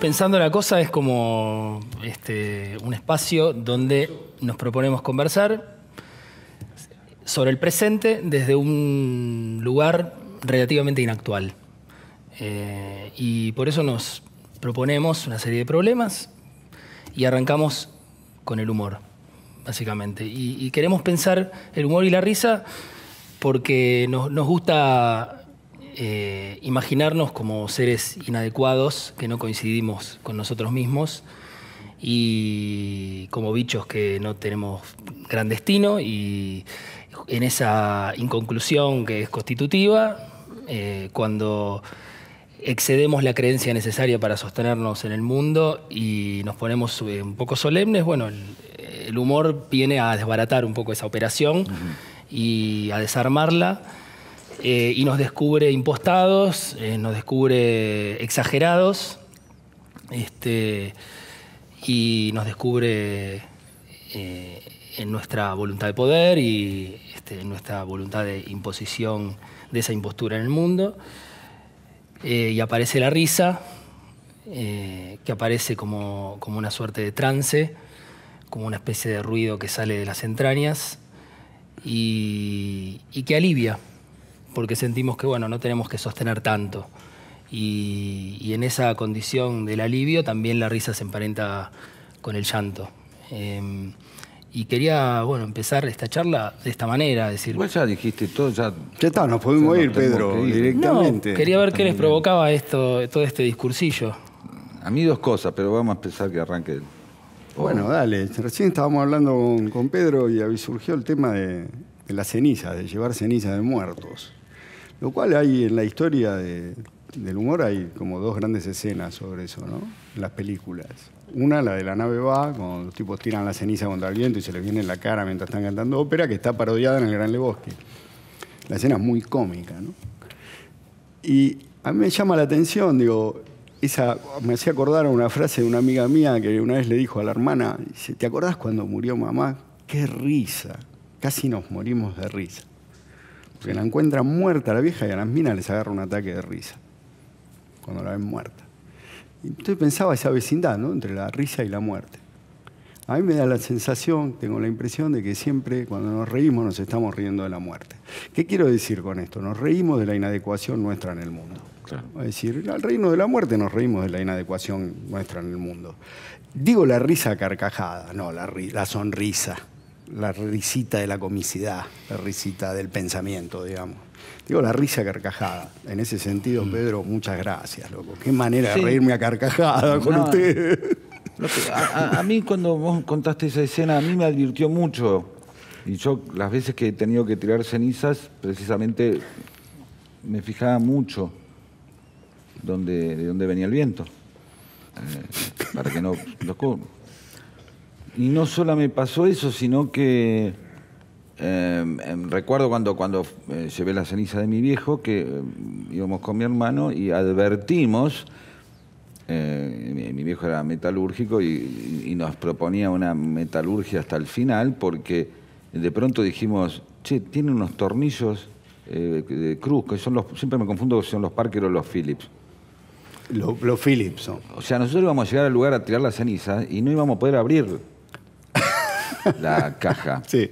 pensando la cosa es como este, un espacio donde nos proponemos conversar sobre el presente desde un lugar relativamente inactual. Eh, y por eso nos proponemos una serie de problemas y arrancamos con el humor, básicamente. Y, queremos pensar el humor y la risa porque nos gusta eh, imaginarnos como seres inadecuados, que no coincidimos con nosotros mismos, y como bichos que no tenemos gran destino, y en esa inconclusión que es constitutiva, eh, cuando excedemos la creencia necesaria para sostenernos en el mundo y nos ponemos eh, un poco solemnes, bueno, el, humor viene a desbaratar un poco esa operación y a desarmarla eh, y nos descubre impostados, eh, nos descubre exagerados este, y nos descubre eh, en nuestra voluntad de poder y este, en nuestra voluntad de imposición de esa impostura en el mundo. y aparece la risa, que aparece como, una suerte de trance, como una especie de ruido que sale de las entrañas. y, que alivia, porque sentimos que bueno, no tenemos que sostener tanto. Y, en esa condición del alivio también la risa se emparenta con el llanto. Em, y quería bueno, empezar esta charla de esta manera. Decir, pues ya dijiste todo, ya. Ya está, nos podemos ir, Pedro, directamente. quería ver qué les provocaba esto, todo este discursillo. A mí dos cosas, pero vamos a empezar que arranque Bueno, dale. Recién estábamos hablando con, Pedro y ahí surgió el tema de, de las cenizas, de llevar cenizas de muertos. Lo cual hay en la historia del humor, hay como dos grandes escenas sobre eso, ¿no? las películas. Una, la de la nave va, cuando los tipos tiran la ceniza contra el viento y se les viene en la cara mientras están cantando ópera, que está parodiada en el Gran Bosque. La escena es muy cómica, ¿no? Y a mí me llama la atención, digo, esa, me hacía acordar una frase de una amiga mía que una vez le dijo a la hermana, dice, ¿te acordás cuando murió mamá? ¡Qué risa! Casi nos morimos de risa. Porque la encuentran muerta la vieja y a las minas les agarra un ataque de risa. Cuando la ven muerta. Y entonces pensaba esa vecindad, ¿no? Entre la risa y la muerte. A mí me da la sensación, tengo la impresión de que siempre cuando nos reímos nos estamos riendo de la muerte. ¿Qué quiero decir con esto? Nos reímos de la inadecuación nuestra en el mundo. Claro. Es decir, al reino de la muerte nos reímos de la inadecuación nuestra en el mundo. Digo la risa carcajada, no, la, la sonrisa la risita de la comicidad, la risita del pensamiento, digamos. Digo, la risa carcajada. En ese sentido, mm. Pedro, muchas gracias, loco. Qué manera de reírme a carcajada con usted. a, mí cuando vos contaste esa escena, a mí me advirtió mucho. Y yo las veces que he tenido que tirar cenizas, precisamente me fijaba mucho de dónde venía el viento. Eh, para que no... Lo y no solo me pasó eso, sino que em, em, recuerdo cuando, cuando eh, llevé la ceniza de mi viejo, que em, íbamos con mi hermano y advertimos, eh, mi, viejo era metalúrgico y, nos proponía una metalurgia hasta el final, porque de pronto dijimos, che, tiene unos tornillos eh, de cruz, que son los, siempre me confundo si son los Parker o los Phillips. Los Phillips. O sea, nosotros íbamos a llegar al lugar a tirar la ceniza y no íbamos a poder abrir la caja. Sí.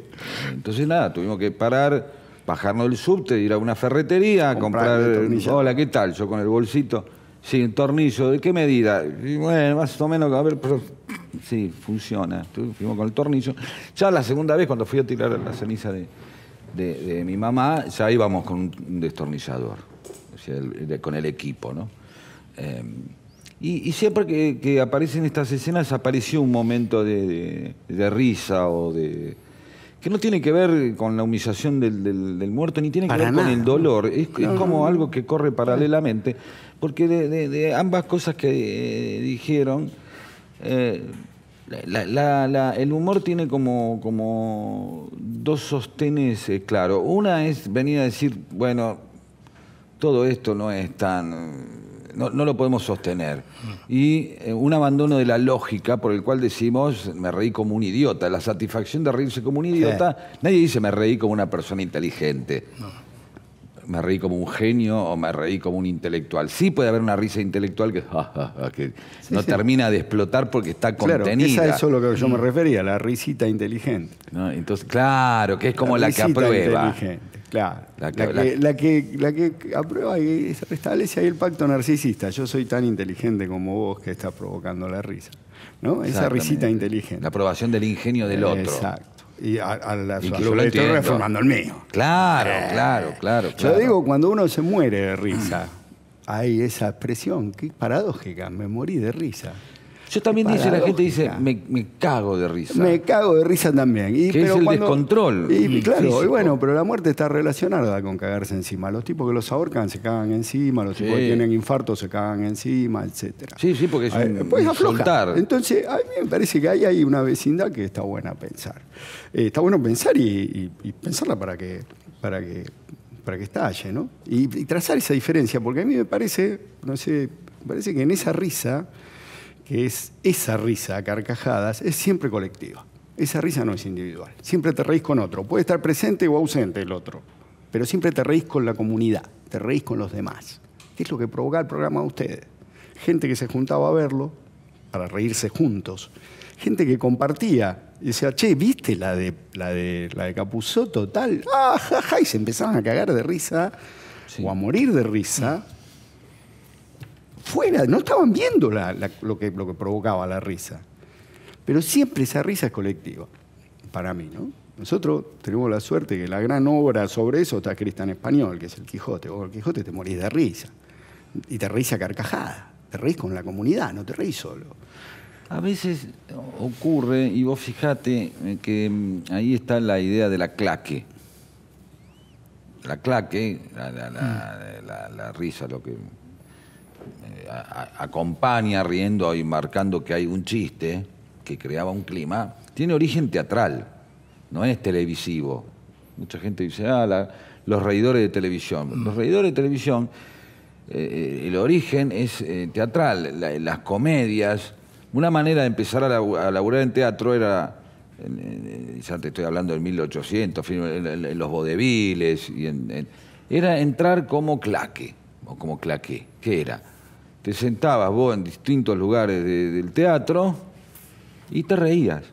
Entonces, nada, tuvimos que parar, bajarnos del subte, ir a una ferretería, comprar. Eh, tornillo. Hola, ¿qué tal? Yo con el bolsito. Sí, tornillo, ¿de qué medida? bueno, más o menos, a ver, pero... sí, funciona. Fuimos con el tornillo. Ya la segunda vez, cuando fui a tirar la ceniza de, mi mamá, ya íbamos con un destornillador, con el equipo, ¿no? Em, y, siempre que, aparecen estas escenas apareció un momento de, risa o de... que no tiene que ver con la humillación del, muerto, ni tiene que ver con el dolor. Es, como algo que corre paralelamente, porque de, ambas cosas que eh, dijeron, eh, el humor tiene como, como dos sostenes eh, claro. Una es venir a decir, bueno, todo esto no es tan no, lo podemos sostener. Y eh, un abandono de la lógica por el cual decimos, me reí como un idiota. La satisfacción de reírse como un idiota, nadie dice me reí como una persona inteligente. me reí como un genio o me reí como un intelectual. Sí puede haber una risa intelectual que, no termina de explotar porque está contenida. Claro, esa es a lo que yo me mm. refería, la risita inteligente. Entonces, claro, que es como la, la que aprueba. Claro. La que, la, que, aprueba y restablece ahí el pacto narcisista. Yo soy tan inteligente como vos que está provocando la risa. ¿No? Esa risita inteligente. La aprobación del ingenio del otro. Exacto. Y a, la, estoy reformando el mío. Claro, claro, eh. claro, claro, Yo digo, cuando uno se muere de risa, hay esa expresión, qué paradójica, me morí de risa. Yo también dice, la gente dice, me, cago de risa. Me cago de risa también. Y, que es el descontrol. Y, claro, y bueno, pero la muerte está relacionada con cagarse encima. Los tipos que los ahorcan se cagan encima, los tipos que tienen infarto se cagan encima, etc. Sí, sí, porque es eh, un pues aflojar. Entonces, a mí me parece que ahí hay una vecindad que está buena pensar. Eh, está bueno pensar y, pensarla para que, para que, para que estalle, ¿no? Y, y trazar esa diferencia, porque a mí me parece, no sé, me parece que en esa risa que es esa risa a carcajadas, es siempre colectiva. Esa risa no es individual. Siempre te reís con otro. Puede estar presente o ausente el otro, pero siempre te reís con la comunidad, te reís con los demás. ¿Qué es lo que provoca el programa de ustedes? Gente que se juntaba a verlo para reírse juntos. Gente que compartía y decía, che, ¿viste la de, la de, ah, Y se empezaban a cagar de risa o a morir de risa mm fuera, no estaban viendo lo, que, lo que provocaba la risa. Pero siempre esa risa es colectiva, para mí, ¿no? Nosotros tenemos la suerte que la gran obra sobre eso está escrita en español, que es el Quijote. Vos el Quijote te morís de risa. Y te reís a carcajada. Te reís con la comunidad, no te reís solo. A veces ocurre, y vos fijate, eh, que mm, ahí está la idea de la claque. La claque, la mm. risa, lo que eh, acompaña riendo y marcando que hay un chiste que creaba un clima, tiene origen teatral, no es televisivo. Mucha gente dice, ah, los reidores de televisión. Mm. Los reidores de televisión, eh, eh, el origen es teatral, las comedias. Una manera de empezar a, laburar en teatro era, ya te estoy hablando del 1800, en, los vodeviles, y era entrar como claque, o como claque. ¿Qué era? te sentabas vos en distintos lugares del teatro y te reías.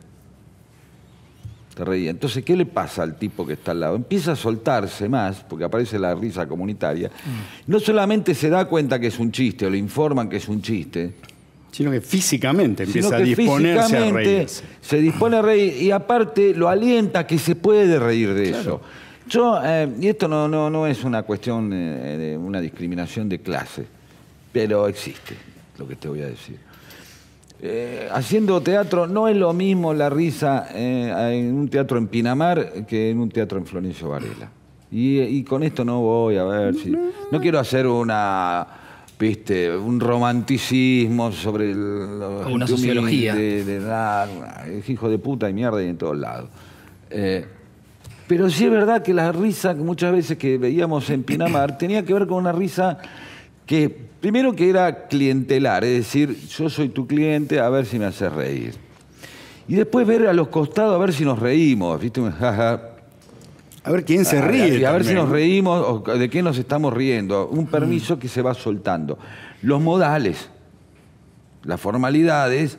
Te reías. Entonces, ¿qué le pasa al tipo que está al lado? Empieza a soltarse más, porque aparece la risa comunitaria. Mm. No solamente se da cuenta que es un chiste o le informan que es un chiste, sino que físicamente empieza a disponerse a reírse. Se dispone a reír y aparte lo alienta que se puede reír de eso. Yo, eh, y esto no, no, no es una cuestión, eh, de una discriminación de clase pero existe lo que te voy a decir. Eh, haciendo teatro no es lo mismo la risa eh, en un teatro en Pinamar que en un teatro en Florencio Varela. Y, con esto no voy a ver si. No quiero hacer una. ¿Viste? Un romanticismo sobre. una sociología. De, de, hijo de puta y mierda y en todos lados. Eh, pero sí es verdad que la risa muchas veces que veíamos en Pinamar tenía que ver con una risa que primero que era clientelar, es decir, yo soy tu cliente, a ver si me haces reír. Y después ver a los costados a ver si nos reímos, ¿viste? A ver quién se ah, ríe. A ver, a ver si nos reímos o de qué nos estamos riendo. Un mm. permiso que se va soltando. Los modales, las formalidades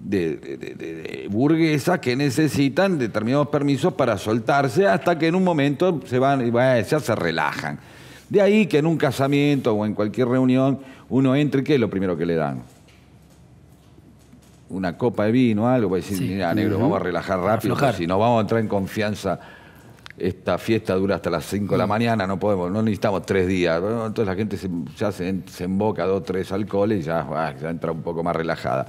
de, burguesas que necesitan determinados permisos para soltarse hasta que en un momento se van y se relajan. De ahí que en un casamiento o en cualquier reunión uno entre, ¿qué es lo primero que le dan? Una copa de vino, algo, para decir, mira, negro, vamos a relajar rápido, si no vamos a entrar en confianza. Esta fiesta dura hasta las 5 de la mm. mañana, no podemos, no necesitamos tres días. entonces la gente se, ya se, emboca dos, tres alcoholes y ah, ya, entra un poco más relajada.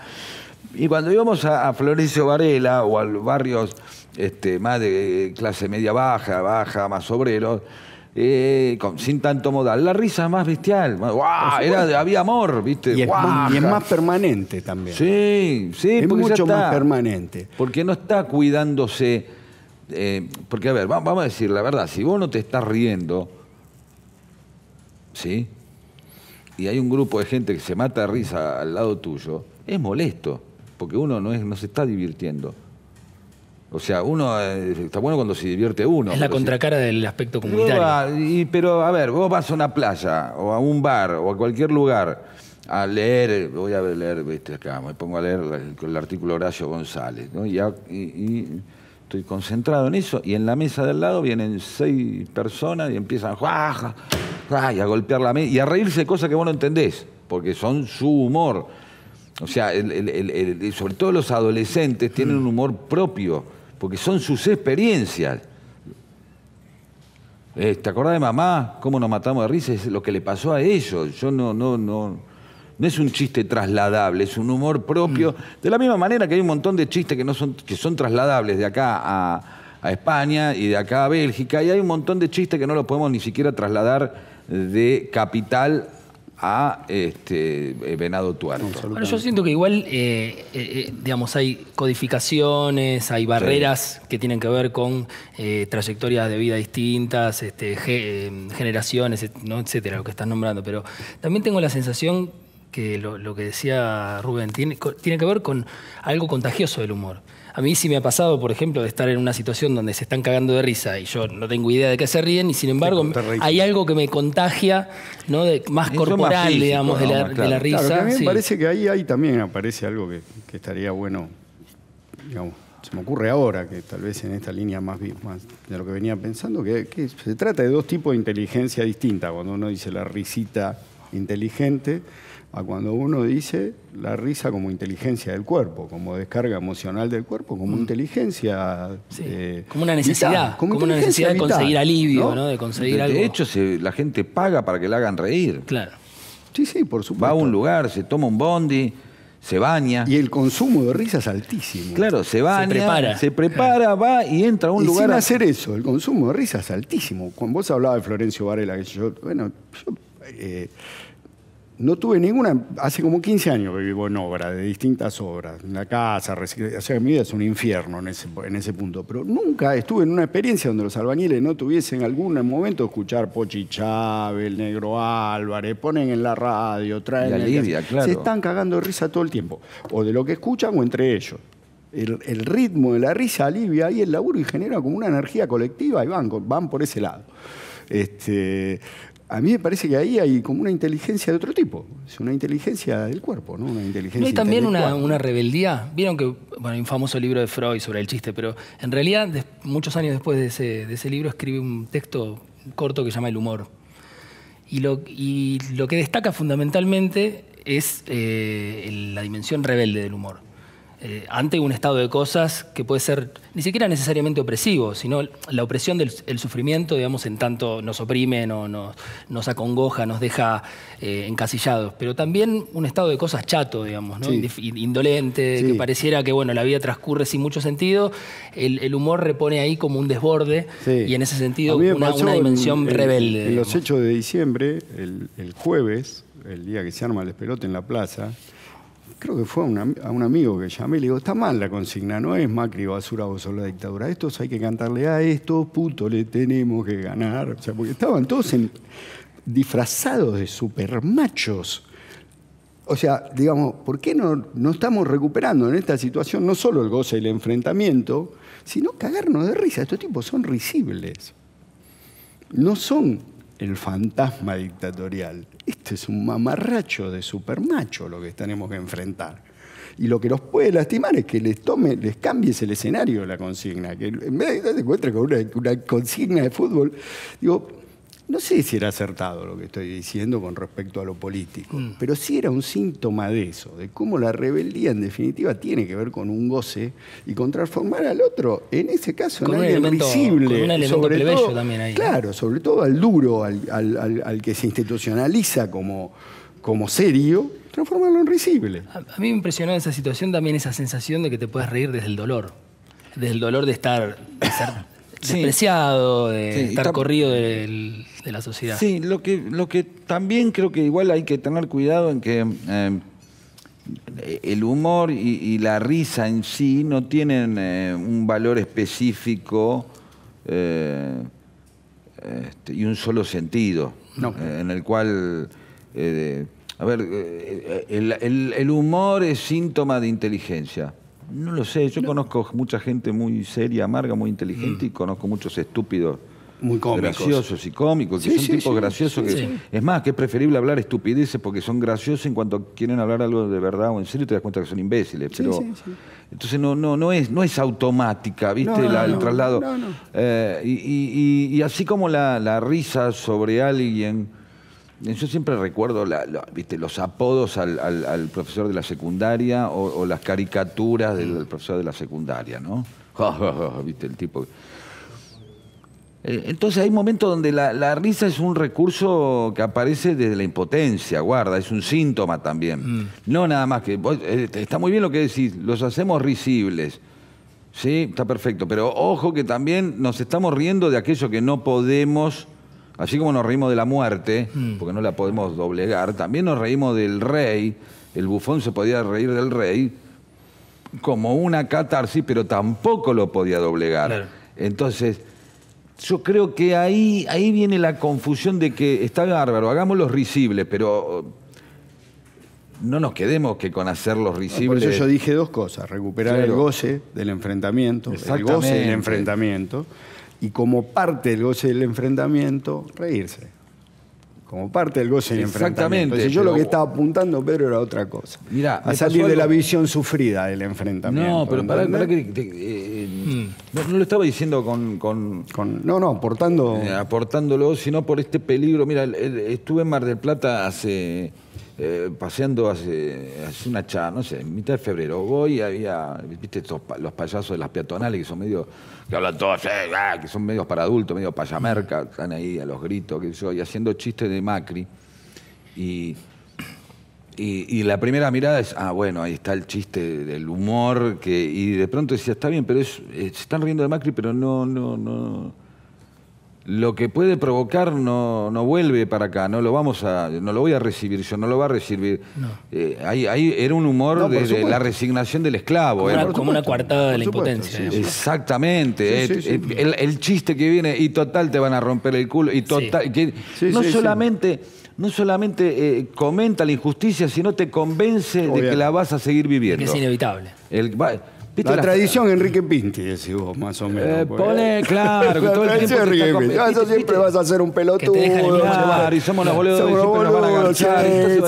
Y cuando íbamos a, a, Florencio Varela o a barrios este, más de clase media baja, baja, más obreros, eh, sin tanto modal. La risa más bestial. Era, había amor, ¿viste? Y es, más permanente también. Sí, sí, es mucho más permanente. Porque no está cuidándose. Eh, porque, a ver, vamos a decir la verdad, si vos no te estás riendo, ¿sí? Y hay un grupo de gente que se mata de risa al lado tuyo, es molesto, porque uno no, es, no se está divirtiendo. O sea, uno eh, está bueno cuando se divierte uno. Es la contracara del aspecto comunitario. pero a ver, vos vas a una playa o a un bar o a cualquier lugar a leer, voy a leer, acá, me pongo a leer el, el artículo Horacio González, ¿no? y, estoy concentrado en eso, y en la mesa del lado vienen seis personas y empiezan ¡Ja, a golpear la mesa y a reírse de cosas que vos no entendés, porque son su humor. O sea, sobre todo los adolescentes tienen un humor propio porque son sus experiencias. Eh, ¿Te acordás de mamá? ¿Cómo nos matamos de risa? Es lo que le pasó a ellos. Yo no, no, no. No es un chiste trasladable, es un humor propio. Mm. De la misma manera que hay un montón de chistes que, no son, que son trasladables de acá a, a España y de acá a Bélgica, y hay un montón de chistes que no los podemos ni siquiera trasladar de capital a este, eh, Venado Tuerto. yo siento que igual, eh, eh, digamos, hay codificaciones, hay barreras que tienen que ver con trayectorias de vida distintas, este, generaciones, ¿no? etcétera, lo que estás nombrando. Pero también tengo la sensación que lo, que decía Rubén tiene que ver con algo contagioso del humor. A mí sí me ha pasado, por ejemplo, de estar en una situación donde se están cagando de risa y yo no tengo idea de qué se ríen y sin embargo hay algo que me contagia, ¿no? más corporal, digamos, de, la, risa. a mí me parece que ahí, también aparece algo que, estaría bueno, digamos, se me ocurre ahora, que tal vez en esta línea más, de lo que venía pensando, que, que, se trata de dos tipos de inteligencia distinta, cuando uno dice la risita inteligente a cuando uno dice la risa como inteligencia del cuerpo, como descarga emocional del cuerpo, como mm. inteligencia. Eh, como una necesidad. como, una necesidad de conseguir alivio, ¿no? De conseguir algo. De hecho, la gente paga para que la hagan reír. Claro. Sí, sí, por supuesto. Va a un lugar, se toma un bondi, se baña. Y el consumo de risa es altísimo. Claro, se baña, se prepara, se prepara va y entra a un lugar. Sin hacer eso, el consumo de risa es altísimo. Cuando vos hablabas de Florencio Varela, que yo, bueno, yo. Eh, no tuve ninguna, hace como 15 años que vivo en obra, de distintas obras, en la casa, o sea, mi vida es un infierno en ese, punto, pero nunca estuve en una experiencia donde los albañiles no tuviesen algún momento escuchar Pochi Chávez, el Negro Álvarez, ponen en la radio, traen... La Se están cagando de risa todo el tiempo, o de lo que escuchan o entre ellos. El, ritmo de la risa alivia ahí el laburo y genera como una energía colectiva y van, van por ese lado. Este, a mí me parece que ahí hay como una inteligencia de otro tipo, es una inteligencia del cuerpo, ¿no? Una inteligencia. hay también una, rebeldía. Vieron que, bueno, hay un famoso libro de Freud sobre el chiste, pero en realidad, muchos años después de ese, libro, escribe un texto corto que se llama El humor. Y lo, y lo que destaca fundamentalmente es eh, la dimensión rebelde del humor. Eh, ante un estado de cosas que puede ser ni siquiera necesariamente opresivo, sino la opresión del sufrimiento, digamos, en tanto nos oprime, nos acongoja, nos deja eh, encasillados, pero también un estado de cosas chato, digamos, indolente, que pareciera que bueno, la vida transcurre sin mucho sentido, el, humor repone ahí como un desborde y en ese sentido una, una, dimensión rebelde. En, los hechos de diciembre, el, el jueves, el día que se arma el espelote en la plaza, creo que fue a, un amigo que llamé y le digo, está mal la consigna, no es Macri basura o solo la dictadura, estos hay que cantarle a estos, puto, le tenemos que ganar. O sea, porque estaban todos en, disfrazados de supermachos. O sea, digamos, ¿por qué no, no estamos recuperando en esta situación no solo el goce y el enfrentamiento, sino cagarnos de risa? Estos tipos son risibles. No son el fantasma dictatorial es un mamarracho de supermacho lo que tenemos que enfrentar. Y lo que los puede lastimar es que les tome, les cambies el escenario de la consigna. Que en vez de que te con una, una consigna de fútbol, digo, no sé si era acertado lo que estoy diciendo con respecto a lo político, mm. pero sí era un síntoma de eso, de cómo la rebeldía en definitiva tiene que ver con un goce y con transformar al otro, en ese caso, no en un elemento, sobre también Claro, sobre todo al duro, al, que se institucionaliza como, serio, transformarlo en risible. A, mí me impresionó en esa situación también esa sensación de que te puedes reír desde el dolor, desde el dolor de estar, de estar despreciado, de estar corrido de, la sociedad. Sí, lo que, lo que también creo que igual hay que tener cuidado en que eh, el humor y, la risa en sí no tienen eh, un valor específico eh, este, y un solo sentido, no. en el cual... a ver, el humor es síntoma de inteligencia. No lo sé, yo conozco mucha gente muy seria, amarga, muy inteligente y mm. conozco muchos estúpidos. Muy cómicos. Graciosos y cómicos, que son tipos graciosos. que, Es más, que es preferible hablar estupideces porque son graciosos en cuanto quieren hablar algo de verdad o en serio te das cuenta que son imbéciles. Pero, Entonces no, no, no, es, automática, ¿viste? el traslado. y, así como la risa sobre alguien yo siempre recuerdo los apodos al, profesor de la secundaria o, las caricaturas del, mm. profesor de la secundaria, ¿no? ¿Viste? El tipo. Eh, entonces hay momentos donde la, risa es un recurso que aparece desde la impotencia, guarda, es un síntoma también. Mm. No nada más que, eh, está muy bien lo que decís, los hacemos risibles, ¿sí? Está perfecto, pero ojo que también nos estamos riendo de aquello que no podemos Así como nos reímos de la muerte, mm. porque no la podemos doblegar, también nos reímos del rey, el bufón se podía reír del rey como una catarsis, pero tampoco lo podía doblegar. Entonces, yo creo que ahí, ahí viene la confusión de que está bárbaro, los risibles, pero no nos quedemos que con los risibles. Por eso yo dije dos cosas: recuperar el goce del enfrentamiento, el goce del enfrentamiento y como parte del goce del enfrentamiento, reírse. Como parte del goce del enfrentamiento. Exactamente. yo lo que estaba apuntando, Pedro, era otra cosa. Mirá, a salir de la visión sufrida del enfrentamiento. No, pero para, eh, eh, no, lo estaba diciendo con. con, no, no, aportando. Eh, aportándolo, sino por este peligro. Mira, estuve en Mar del Plata hace eh, paseando hace, una charla, no sé, en mitad de febrero, voy y había, viste, estos, los payasos de las peatonales que son medio, que hablan todos, ah", que son medios para adultos, medio payamerca, están ahí a los gritos, yo, y haciendo chistes de Macri. Y, y, la primera mirada es, ah, bueno, ahí está el chiste del humor, que, y de pronto decía, está bien, pero es, eh, se están riendo de Macri, pero no, no, no lo que puede provocar no, vuelve para acá, no lo vamos a, no lo voy a recibir yo, no lo va a recibir. Eh, ahí, ahí, era un humor de, la resignación del esclavo. como, una coartada de la impotencia. Exactamente. Eh, eh, el, chiste que viene, y total te van a romper el culo, y total. no solamente no solamente comenta la injusticia, sino te convence de que la vas a seguir viviendo. es inevitable la, tradición Enrique Pinti, decís vos, más o menos. Eh, pues. pone, claro, que todo el tiempo. Enrique Pinti. Eso siempre vas a ser un pelotudo. Que te eh. y somos los boludos, sí,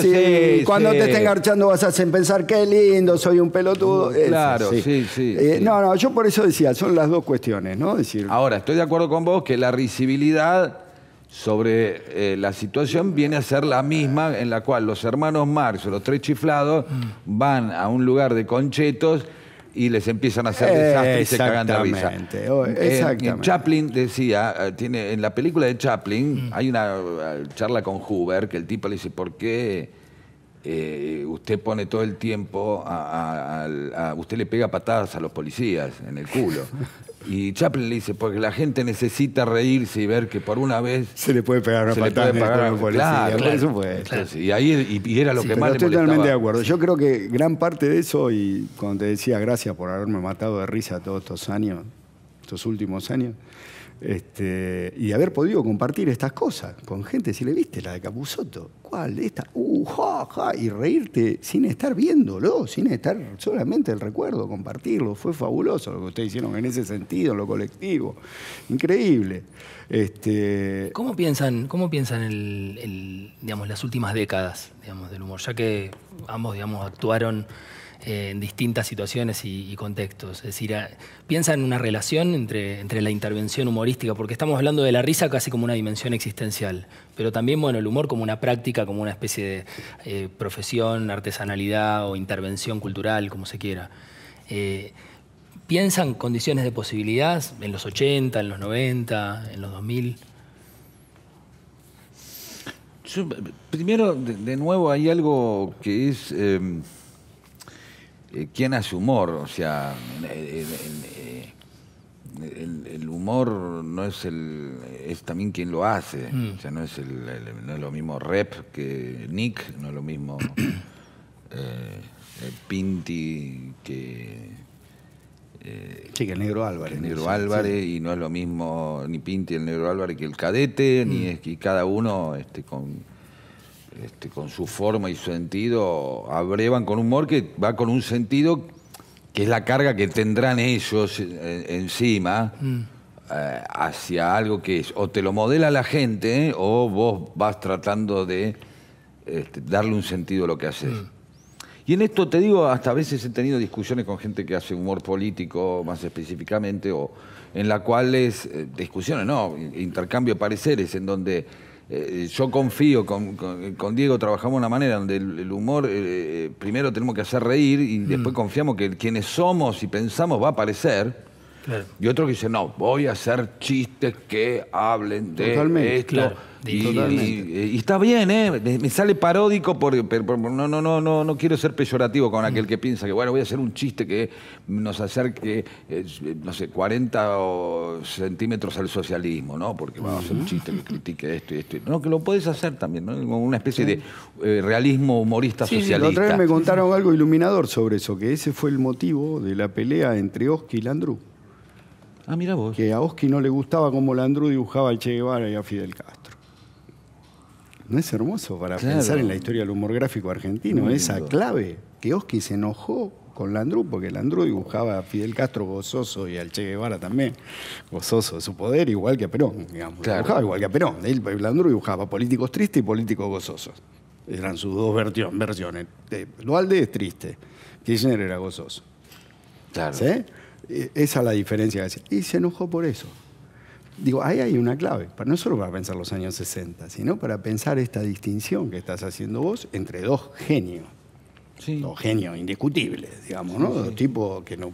sí, Cuando te estén garchando vas a pensar, qué lindo, soy un pelotudo. Mm, claro, sí, eh, sí. no, no, yo por eso decía, son las dos cuestiones, ¿no? Decir... Ahora, estoy de acuerdo con vos que la risibilidad sobre la situación viene a ser la misma en la cual los hermanos Marx, los tres chiflados, mm. van a un lugar de conchetos y les empiezan a hacer desastres y se cagan de risa. Exactamente. Chaplin decía, eh, tiene, en la película de Chaplin mm. hay una eh, charla con Hoover que el tipo le dice, ¿por qué eh, usted pone todo el tiempo, a, usted le pega patadas a los policías en el culo? Y Chaplin le dice, porque la gente necesita reírse y ver que por una vez... Se le puede pegar una patada. Se le puede pagar claro, claro, Y, era lo que más le Estoy totalmente de acuerdo. Yo creo que gran parte de eso, y cuando te decía gracias por haberme matado de risa todos estos años, estos últimos años, este, y haber podido compartir estas cosas con gente, si le viste la de Capuzoto, ¿cuál? Esta, uh, y reírte sin estar viéndolo, sin estar solamente el recuerdo, compartirlo, fue fabuloso lo que ustedes hicieron en ese sentido, lo colectivo, increíble. Este, ¿Cómo piensan, cómo piensan el, digamos, las últimas décadas digamos, del humor? Ya que ambos digamos, actuaron en distintas situaciones y, contextos. Es decir, piensa en una relación entre, entre la intervención humorística, porque estamos hablando de la risa casi como una dimensión existencial, pero también bueno, el humor como una práctica, como una especie de eh, profesión, artesanalidad o intervención cultural, como se quiera. Eh, ¿Piensan condiciones de posibilidad en los 80, en los 90, en los 2000. primero, de, nuevo, hay algo que es em, eh, quién hace humor, o sea, eh, el, humor no es el es también quien lo hace, mm. o sea, no es lo mismo Rep que Nick, no es lo mismo eh, Pinti que sí, que el negro Álvarez. El negro Álvarez, y no es lo mismo ni Pinti el negro Álvarez que el cadete, ni mm. es que cada uno este, con, este, con su forma y su sentido, abrevan con humor que va con un sentido que es la carga que tendrán ellos encima mm. eh, hacia algo que es o te lo modela la gente eh, o vos vas tratando de este, darle un sentido a lo que haces. Mm. Y en esto te digo, hasta veces he tenido discusiones con gente que hace humor político más específicamente, o en la cuales es eh, discusiones, no, intercambio de pareceres, en donde eh, yo confío, con, Diego trabajamos de una manera donde el, humor, eh, eh, primero tenemos que hacer reír y después mm. confiamos que quienes somos y pensamos va a aparecer. Y otro que dice, no, voy a hacer chistes que hablen de esto. Y, está bien, ¿eh? me, sale paródico porque pero, no, no, no, no, no quiero ser peyorativo con aquel que piensa que bueno, voy a hacer un chiste que nos acerque, eh, no sé, 40 centímetros al socialismo, ¿no? Porque vamos a hacer un chiste que critique esto y esto. No, que lo puedes hacer también, ¿no? una especie de eh, realismo humorista socialista. Sí, otra vez me contaron algo iluminador sobre eso, que ese fue el motivo de la pelea entre Oski y Landru. Ah, mira vos. Que a Oski no le gustaba como Landru dibujaba al Che Guevara y a Fidel Castro. ¿No es hermoso para pensar en la historia del humor gráfico argentino? Esa clave que Oski se enojó con Landru, porque Landru dibujaba a Fidel Castro gozoso y al Che Guevara también, gozoso de su poder, igual que a Perón, digamos. Dibujaba igual que a Perón. Él, Landru dibujaba políticos tristes y políticos gozosos. Eran sus dos versiones. Eh, Dualde es triste, Kirchner era gozoso. Claro. ¿Sí? E, esa es la diferencia. Y se enojó por eso. Digo, ahí hay una clave, no solo para pensar los años 60, sino para pensar esta distinción que estás haciendo vos entre dos genios. Dos genios indiscutibles, digamos, ¿no? Dos tipos que no,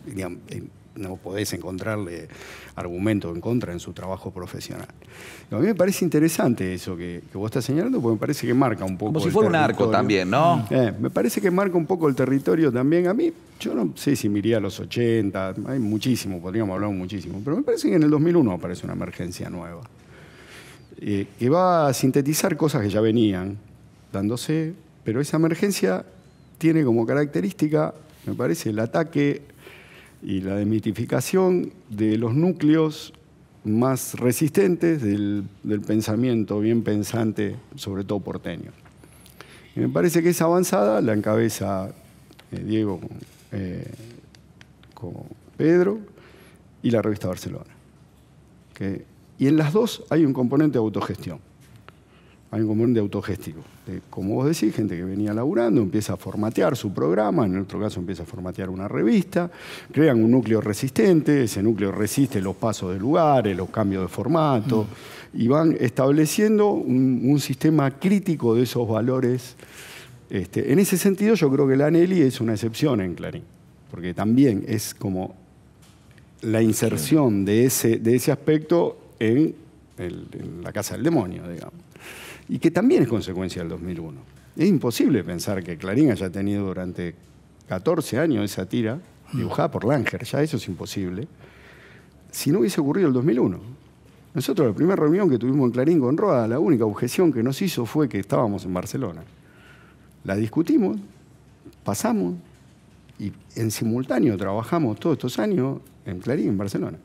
eh, no podés encontrarle argumento en contra en su trabajo profesional. A mí me parece interesante eso que, vos estás señalando, porque me parece que marca un poco. Como si fuera un arco también, ¿no? Eh, me parece que marca un poco el territorio también. A mí, yo no sé si miría los 80, hay muchísimo, podríamos hablar muchísimo, pero me parece que en el 2001 aparece una emergencia nueva, eh, que va a sintetizar cosas que ya venían dándose, pero esa emergencia tiene como característica, me parece, el ataque y la demitificación de los núcleos más resistentes del, pensamiento bien pensante, sobre todo porteño. me parece que esa avanzada la encabeza eh, Diego eh, con Pedro y la revista Barcelona. y en las dos hay un componente de autogestión hay común de autogéstico. como vos decís, gente que venía laburando, empieza a formatear su programa, en otro caso empieza a formatear una revista, crean un núcleo resistente, ese núcleo resiste los pasos de lugares, los cambios de formato, y van estableciendo un, sistema crítico de esos valores. Este, en ese sentido, yo creo que la Nelly es una excepción en Clarín, porque también es como la inserción de ese, de ese aspecto en la casa del demonio, digamos y que también es consecuencia del 2001. Es imposible pensar que Clarín haya tenido durante 14 años esa tira dibujada por Langer, ya eso es imposible, si no hubiese ocurrido el 2001. Nosotros la primera reunión que tuvimos en Clarín con Roa, la única objeción que nos hizo fue que estábamos en Barcelona. La discutimos, pasamos y en simultáneo trabajamos todos estos años en Clarín, en Barcelona.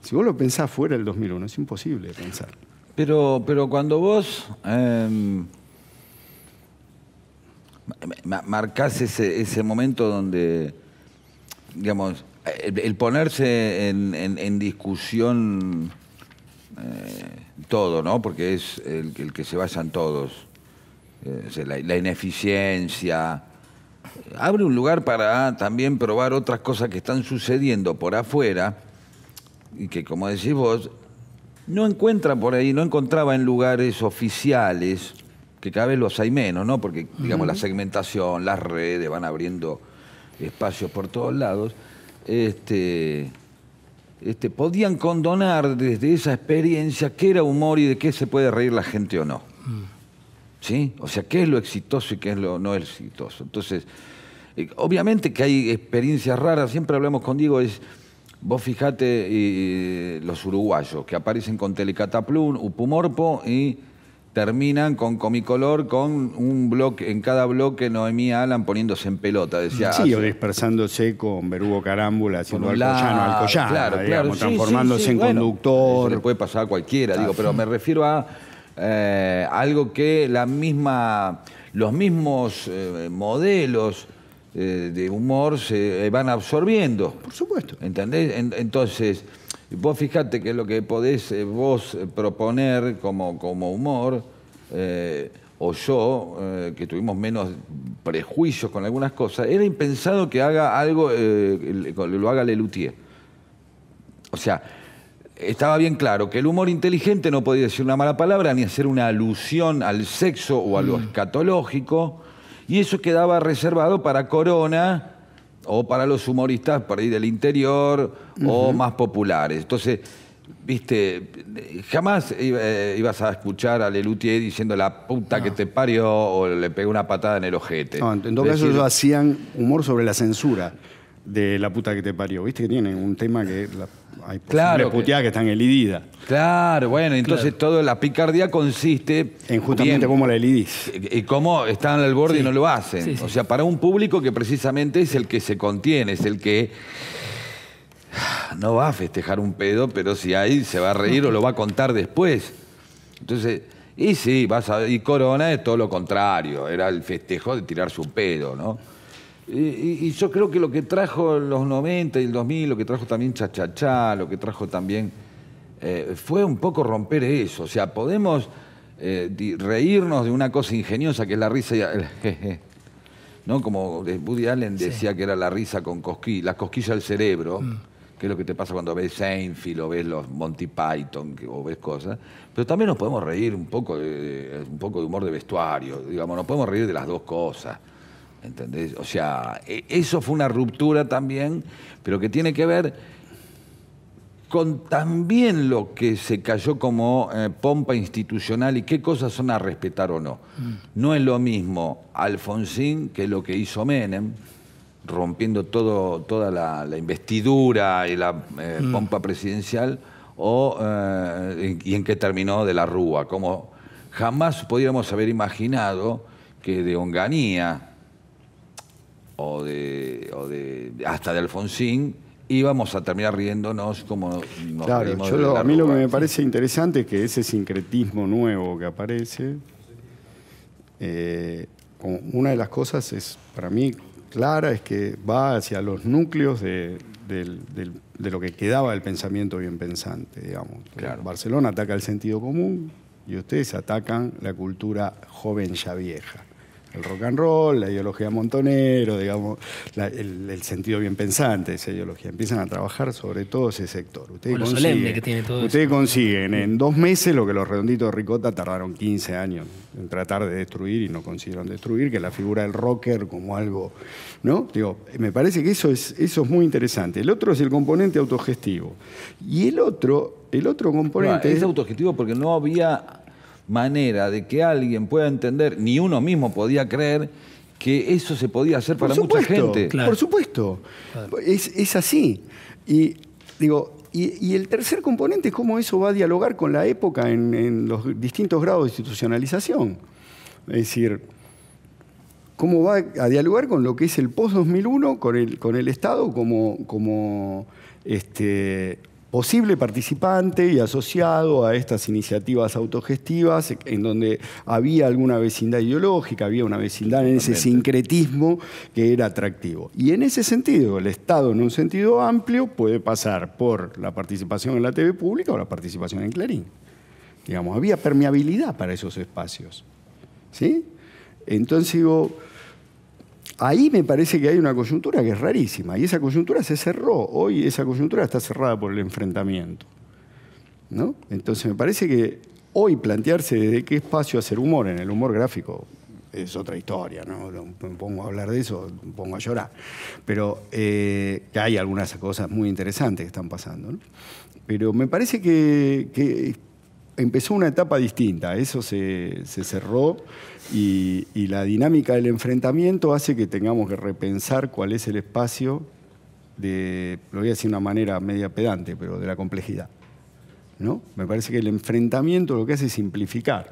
Si vos lo pensás fuera del 2001, es imposible pensar. Pero, pero cuando vos eh, marcás ese, momento donde, digamos, el, ponerse en, discusión eh, todo, ¿no? Porque es el, el que se vayan todos. Eh, la, ineficiencia. Eh, abre un lugar para también probar otras cosas que están sucediendo por afuera y que, como decís vos, no encuentran por ahí, no encontraba en lugares oficiales, que cada vez los hay menos, ¿no? Porque, digamos, la segmentación, las redes van abriendo espacios por todos lados. Este, este, podían condonar desde esa experiencia qué era humor y de qué se puede reír la gente o no. Mm. ¿Sí? O sea, qué es lo exitoso y qué es lo no exitoso. Entonces, eh, obviamente que hay experiencias raras, siempre hablamos con Diego, es Vos fijate los uruguayos que aparecen con Telecataplum, Upumorpo y terminan con Comicolor con un bloque, en cada bloque Noemí Alan poniéndose en pelota, decía. Sí, o dispersándose con Berugo Carámbula, haciendo al collano, claro, transformándose en conductor. Eso le puede pasar a cualquiera, digo, ah, pero me refiero a eh, algo que la misma, los mismos eh, modelos eh, de humor se eh, van absorbiendo. Por supuesto. ¿Entendés? entonces, vos fijate que lo que podés eh, vos proponer como, humor, o yo, que tuvimos menos prejuicios con algunas cosas, era impensado que haga algo, lo haga Lelutier. O sea, estaba bien claro que el humor inteligente no podía decir una mala palabra ni hacer una alusión al sexo o a lo mm. escatológico y eso quedaba reservado para Corona o para los humoristas por ahí del interior o más populares. Entonces, viste, jamás eh, ibas a escuchar a Lelutier diciendo la puta que te parió o le pegó una patada en el ojete. No, en todo caso ellos hacían humor sobre la censura de la puta que te parió. Viste que tienen un tema que hay claro puteadas que, están elididas. Claro, bueno, entonces toda la picardía consiste en justamente cómo la elidís. Eh, y cómo están al borde y no lo hacen. O sea, para un público que precisamente es el que se contiene, es el que no va a festejar un pedo, pero si hay, se va a reír o lo va a contar después. Entonces, y sí, vas a y Corona es todo lo contrario, era el festejo de tirar su pedo, ¿no? Y, yo creo que lo que trajo los 90 y el 2000, lo que trajo también Chachachá, lo que trajo también, eh, fue un poco romper eso. O sea, podemos eh, reírnos de una cosa ingeniosa que es la risa, y ¿no? Como eh, Woody Allen decía que era la risa con cosquillas, la cosquilla del cerebro. Mm. que es lo que te pasa cuando ves Seinfeld o ves los Monty Python o ves cosas, pero también nos podemos reír un poco de, un poco de humor de vestuario, digamos, nos podemos reír de las dos cosas. ¿entendés? O sea, e, eso fue una ruptura también, pero que tiene que ver con también lo que se cayó como eh, pompa institucional y qué cosas son a respetar o no. Mm. No es lo mismo Alfonsín que lo que hizo Menem, rompiendo todo, toda la, investidura y la eh, mm. pompa presidencial, eh, y en qué terminó de la Rúa, como jamás podíamos haber imaginado que de Onganía, o de, o de hasta de Alfonsín, íbamos a terminar riéndonos como claro, A mí lo que me parece interesante es que ese sincretismo nuevo que aparece, eh, una de las cosas es para mí clara es que va hacia los núcleos de, de lo que quedaba del pensamiento bien pensante, digamos. Claro. Barcelona ataca el sentido común y ustedes atacan la cultura joven ya vieja el rock and roll, la ideología montonero, digamos, el, sentido bien pensante esa ideología. Empiezan a trabajar sobre todo ese sector. Ustedes, consiguen, ustedes consiguen en dos meses lo que los redonditos de Ricota tardaron 15 años en tratar de destruir y no consiguieron destruir, que la figura del rocker como algo, ¿no? Digo, me parece que eso es, eso es muy interesante. El otro es el componente autogestivo. Y el otro, el otro componente... es autogestivo porque no había manera de que alguien pueda entender, ni uno mismo podía creer que eso se podía hacer para mucha gente. Por supuesto, es, así. Y digo, y, el tercer componente es cómo eso va a dialogar con la época en, los distintos grados de institucionalización. Es decir, cómo va a dialogar con lo que es el post-2001, con el, con el Estado como, como este, posible participante y asociado a estas iniciativas autogestivas, en donde había alguna vecindad ideológica, había una vecindad en ese sincretismo que era atractivo. Y en ese sentido, el Estado en un sentido amplio puede pasar por la participación en la TV pública o la participación en Clarín. Digamos, había permeabilidad para esos espacios. ¿Sí? Entonces digo ahí me parece que hay una coyuntura que es rarísima y esa coyuntura se cerró. Hoy esa coyuntura está cerrada por el enfrentamiento. ¿no? Entonces me parece que hoy plantearse desde qué espacio hacer humor en el humor gráfico es otra historia, ¿no? Me pongo a hablar de eso, me pongo a llorar. Pero eh, hay algunas cosas muy interesantes que están pasando, Pero me parece que empezó una etapa distinta, eso se, cerró y, la dinámica del enfrentamiento hace que tengamos que repensar cuál es el espacio de, lo voy a decir de una manera media pedante, pero de la complejidad. ¿no? Me parece que el enfrentamiento lo que hace es simplificar,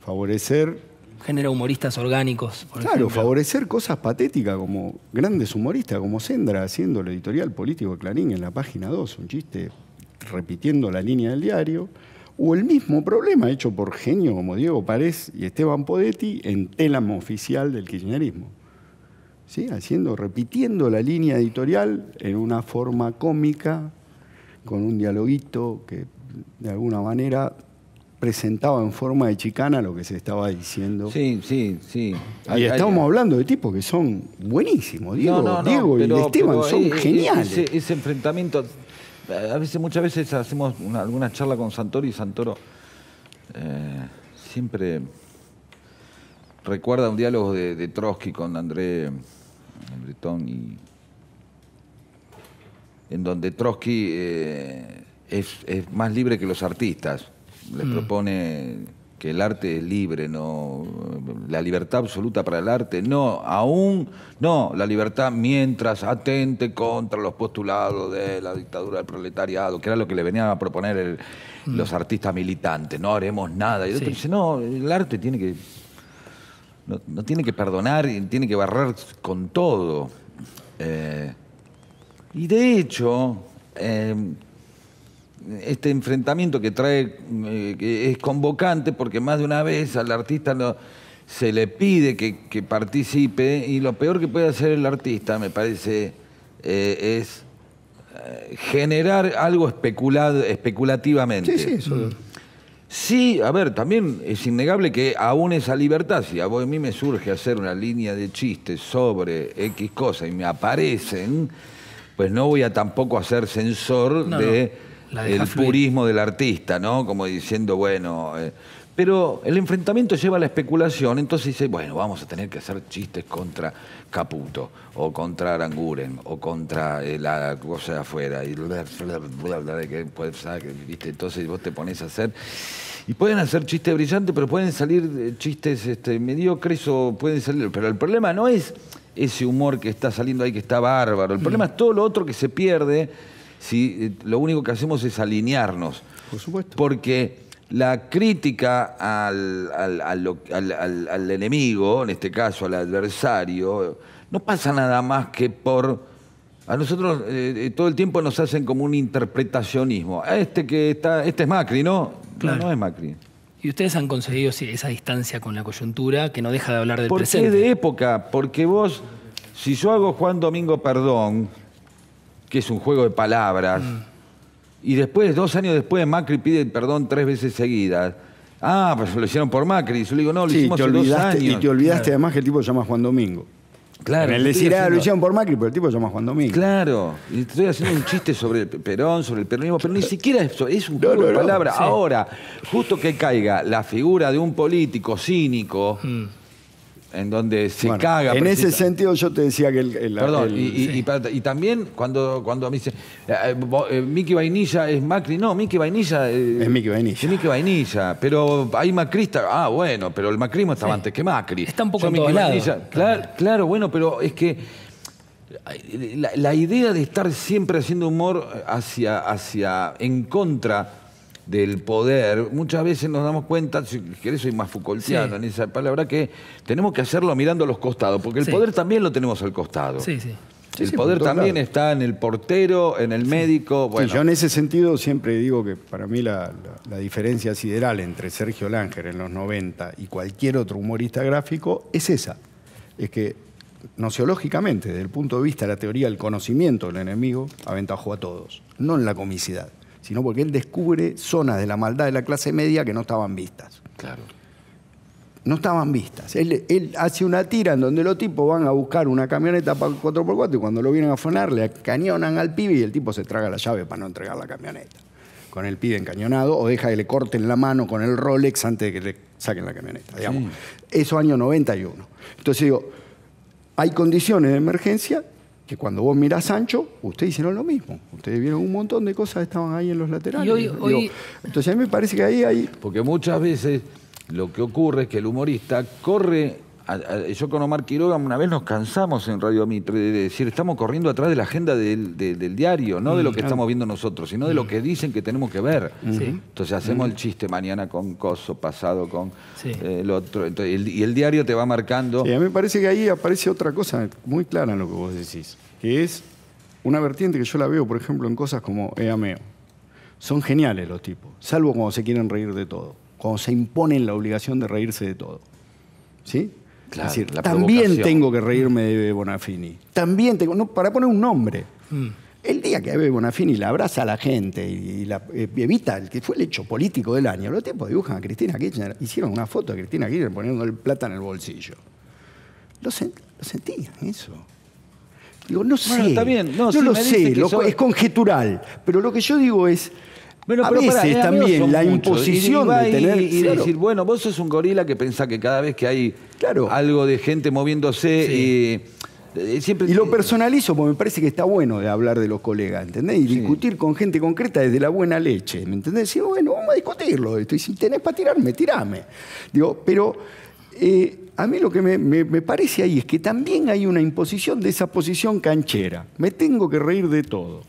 favorecer... Genera humoristas orgánicos. claro, favorecer cosas patéticas como grandes humoristas, como Sendra haciendo el editorial político de Clarín en la página 2, un chiste repitiendo la línea del diario o el mismo problema hecho por genio como Diego Párez y Esteban Podetti en Télamo Oficial del Kirchnerismo. ¿Sí? Haciendo, repitiendo la línea editorial en una forma cómica, con un dialoguito que de alguna manera presentaba en forma de chicana lo que se estaba diciendo. Sí, sí, sí. estamos hablando de tipos que son buenísimos. Diego, Diego y Esteban son eh, geniales. ese enfrentamiento a veces, muchas veces hacemos alguna charla con Santoro y Santoro eh, siempre recuerda un diálogo de, Trotsky con André eh, Breton en donde Trotsky eh, es, más libre que los artistas. Le mm. propone que el arte es libre, no la libertad absoluta para el arte, no, aún no, la libertad mientras atente contra los postulados de la dictadura del proletariado, que era lo que le venían a proponer mm. los artistas militantes, no haremos nada. Y el otro dice, no, el arte tiene que no, tiene que perdonar y tiene que barrer con todo. Eh, y de hecho, eh, este enfrentamiento que trae, eh, que es convocante, porque más de una vez al artista se le pide que, participe, y lo peor que puede hacer el artista, me parece, eh, es eh, generar algo especulado, especulativamente. Sí, sí, eso. Mm. Sí, a ver, también es innegable que aún esa libertad, si a mí me surge hacer una línea de chistes sobre X cosa y me aparecen, pues no voy a tampoco hacer censor de el purismo del artista, ¿no? Como diciendo, bueno. Eh, pero el enfrentamiento lleva a la especulación, entonces dice, bueno, vamos a tener que hacer chistes contra Caputo, o contra Aranguren, o contra eh, la cosa de afuera, y que ¿viste? Entonces vos te pones a hacer. Y pueden hacer chistes brillantes, pero pueden salir eh, chistes este, mediocres o pueden salir. Pero el problema no es ese humor que está saliendo ahí, que está bárbaro. El mm. problema es todo lo otro que se pierde si eh, lo único que hacemos es alinearnos. Por supuesto. Porque la crítica al, enemigo, en este caso al adversario, no pasa nada más que por... A nosotros eh, eh, todo el tiempo nos hacen como un interpretacionismo. Este que está, este es Macri, ¿no? Claro. No, es Macri. Y ustedes han conseguido esa distancia con la coyuntura que no deja de hablar del presente. Porque de época, porque vos, si yo hago Juan Domingo Perdón, que es un juego de palabras. Mm. Y después, dos años después, Macri pide perdón tres veces seguidas. Ah, pues lo hicieron por Macri. Yo le digo, no, lo hicimos Y te olvidaste además que el tipo se llama Juan Domingo. Claro. En el decir, ah, lo hicieron por Macri, pero el tipo se llama Juan Domingo. Claro. Y estoy haciendo un chiste sobre el Perón, sobre el peronismo, pero ni siquiera es, es un juego de palabras. Ahora, justo que caiga la figura de un político cínico... Mm en donde se caga. En ese sentido yo te decía que el... Perdón, y, también cuando, cuando mí dice, eh, eh, eh, Mickey Vainilla es Macri, no, Mickey Vainilla... es Mickey Vainilla. Es Vainilla, pero hay macrista, ah, bueno, pero el macrismo estaba antes que Macri. Está un poco yo, claro, claro, bueno, pero es que... La, idea de estar siempre haciendo humor hacia, hacia en contra del poder, muchas veces nos damos cuenta, si querés soy más Foucaultiano en esa palabra, que tenemos que hacerlo mirando los costados, porque el poder también lo tenemos al costado. Sí, sí. el poder también está en el portero, en el médico. Bueno. yo en ese sentido siempre digo que para mí la, diferencia sideral entre Sergio Langer en los 90 y cualquier otro humorista gráfico es esa. Es que nociológicamente, desde el punto de vista de la teoría del conocimiento del enemigo, aventajó a todos, no en la comicidad sino porque él descubre zonas de la maldad de la clase media que no estaban vistas. Claro. No estaban vistas. Él, hace una tira en donde los tipos van a buscar una camioneta para 4x4 y cuando lo vienen a afonar le cañonan al pibe y el tipo se traga la llave para no entregar la camioneta. Con el pibe encañonado o deja que le corten la mano con el Rolex antes de que le saquen la camioneta. Digamos. Eso año 91. Entonces digo, hay condiciones de emergencia que cuando vos mirás Sancho, ustedes hicieron lo mismo. Ustedes vieron un montón de cosas, estaban ahí en los laterales. Entonces a mí me parece que ahí hay... Porque muchas veces lo que ocurre es que el humorista corre yo con Omar Quiroga una vez nos cansamos en Radio Mitre de decir, estamos corriendo atrás de la agenda del, diario, no de lo mm, que ah. estamos viendo nosotros, sino de lo que dicen que tenemos que ver. Entonces hacemos el chiste mañana con Coso, pasado con eh, el otro, y el diario te va marcando. Y a mí me parece que ahí aparece otra cosa muy clara en lo que vos decís, que es una vertiente que yo la veo, por ejemplo, en cosas como EAMEO. Son geniales los tipos, salvo cuando se quieren reír de todo, cuando se imponen la obligación de reírse de todo. ¿Sí? también tengo que reírme de Bebe Bonafini. También para poner un nombre. Mm. El día que Bebe Bonafini la abraza a la gente y, la, eh, evita el que fue el hecho político del año, los tiempos dibujan a Cristina Kirchner, hicieron una foto de Cristina Kirchner poniendo el plata en el bolsillo. Lo, sentía sentían eso. Digo, no sé. lo sé, es conjetural. Pero lo que yo digo es. a veces también la imposición y, de decir, bueno, vos sos un gorila que pensás que cada vez que hay Claro. Algo de gente moviéndose. Y, eh, siempre... y lo personalizo porque me parece que está bueno de hablar de los colegas, ¿entendés? Y discutir con gente concreta desde la buena leche, ¿me entendés? bueno, vamos a discutirlo esto. Y si tenés para tirarme, tirame. Digo, pero eh, a mí lo que me, parece ahí es que también hay una imposición de esa posición canchera. Me tengo que reír de todo.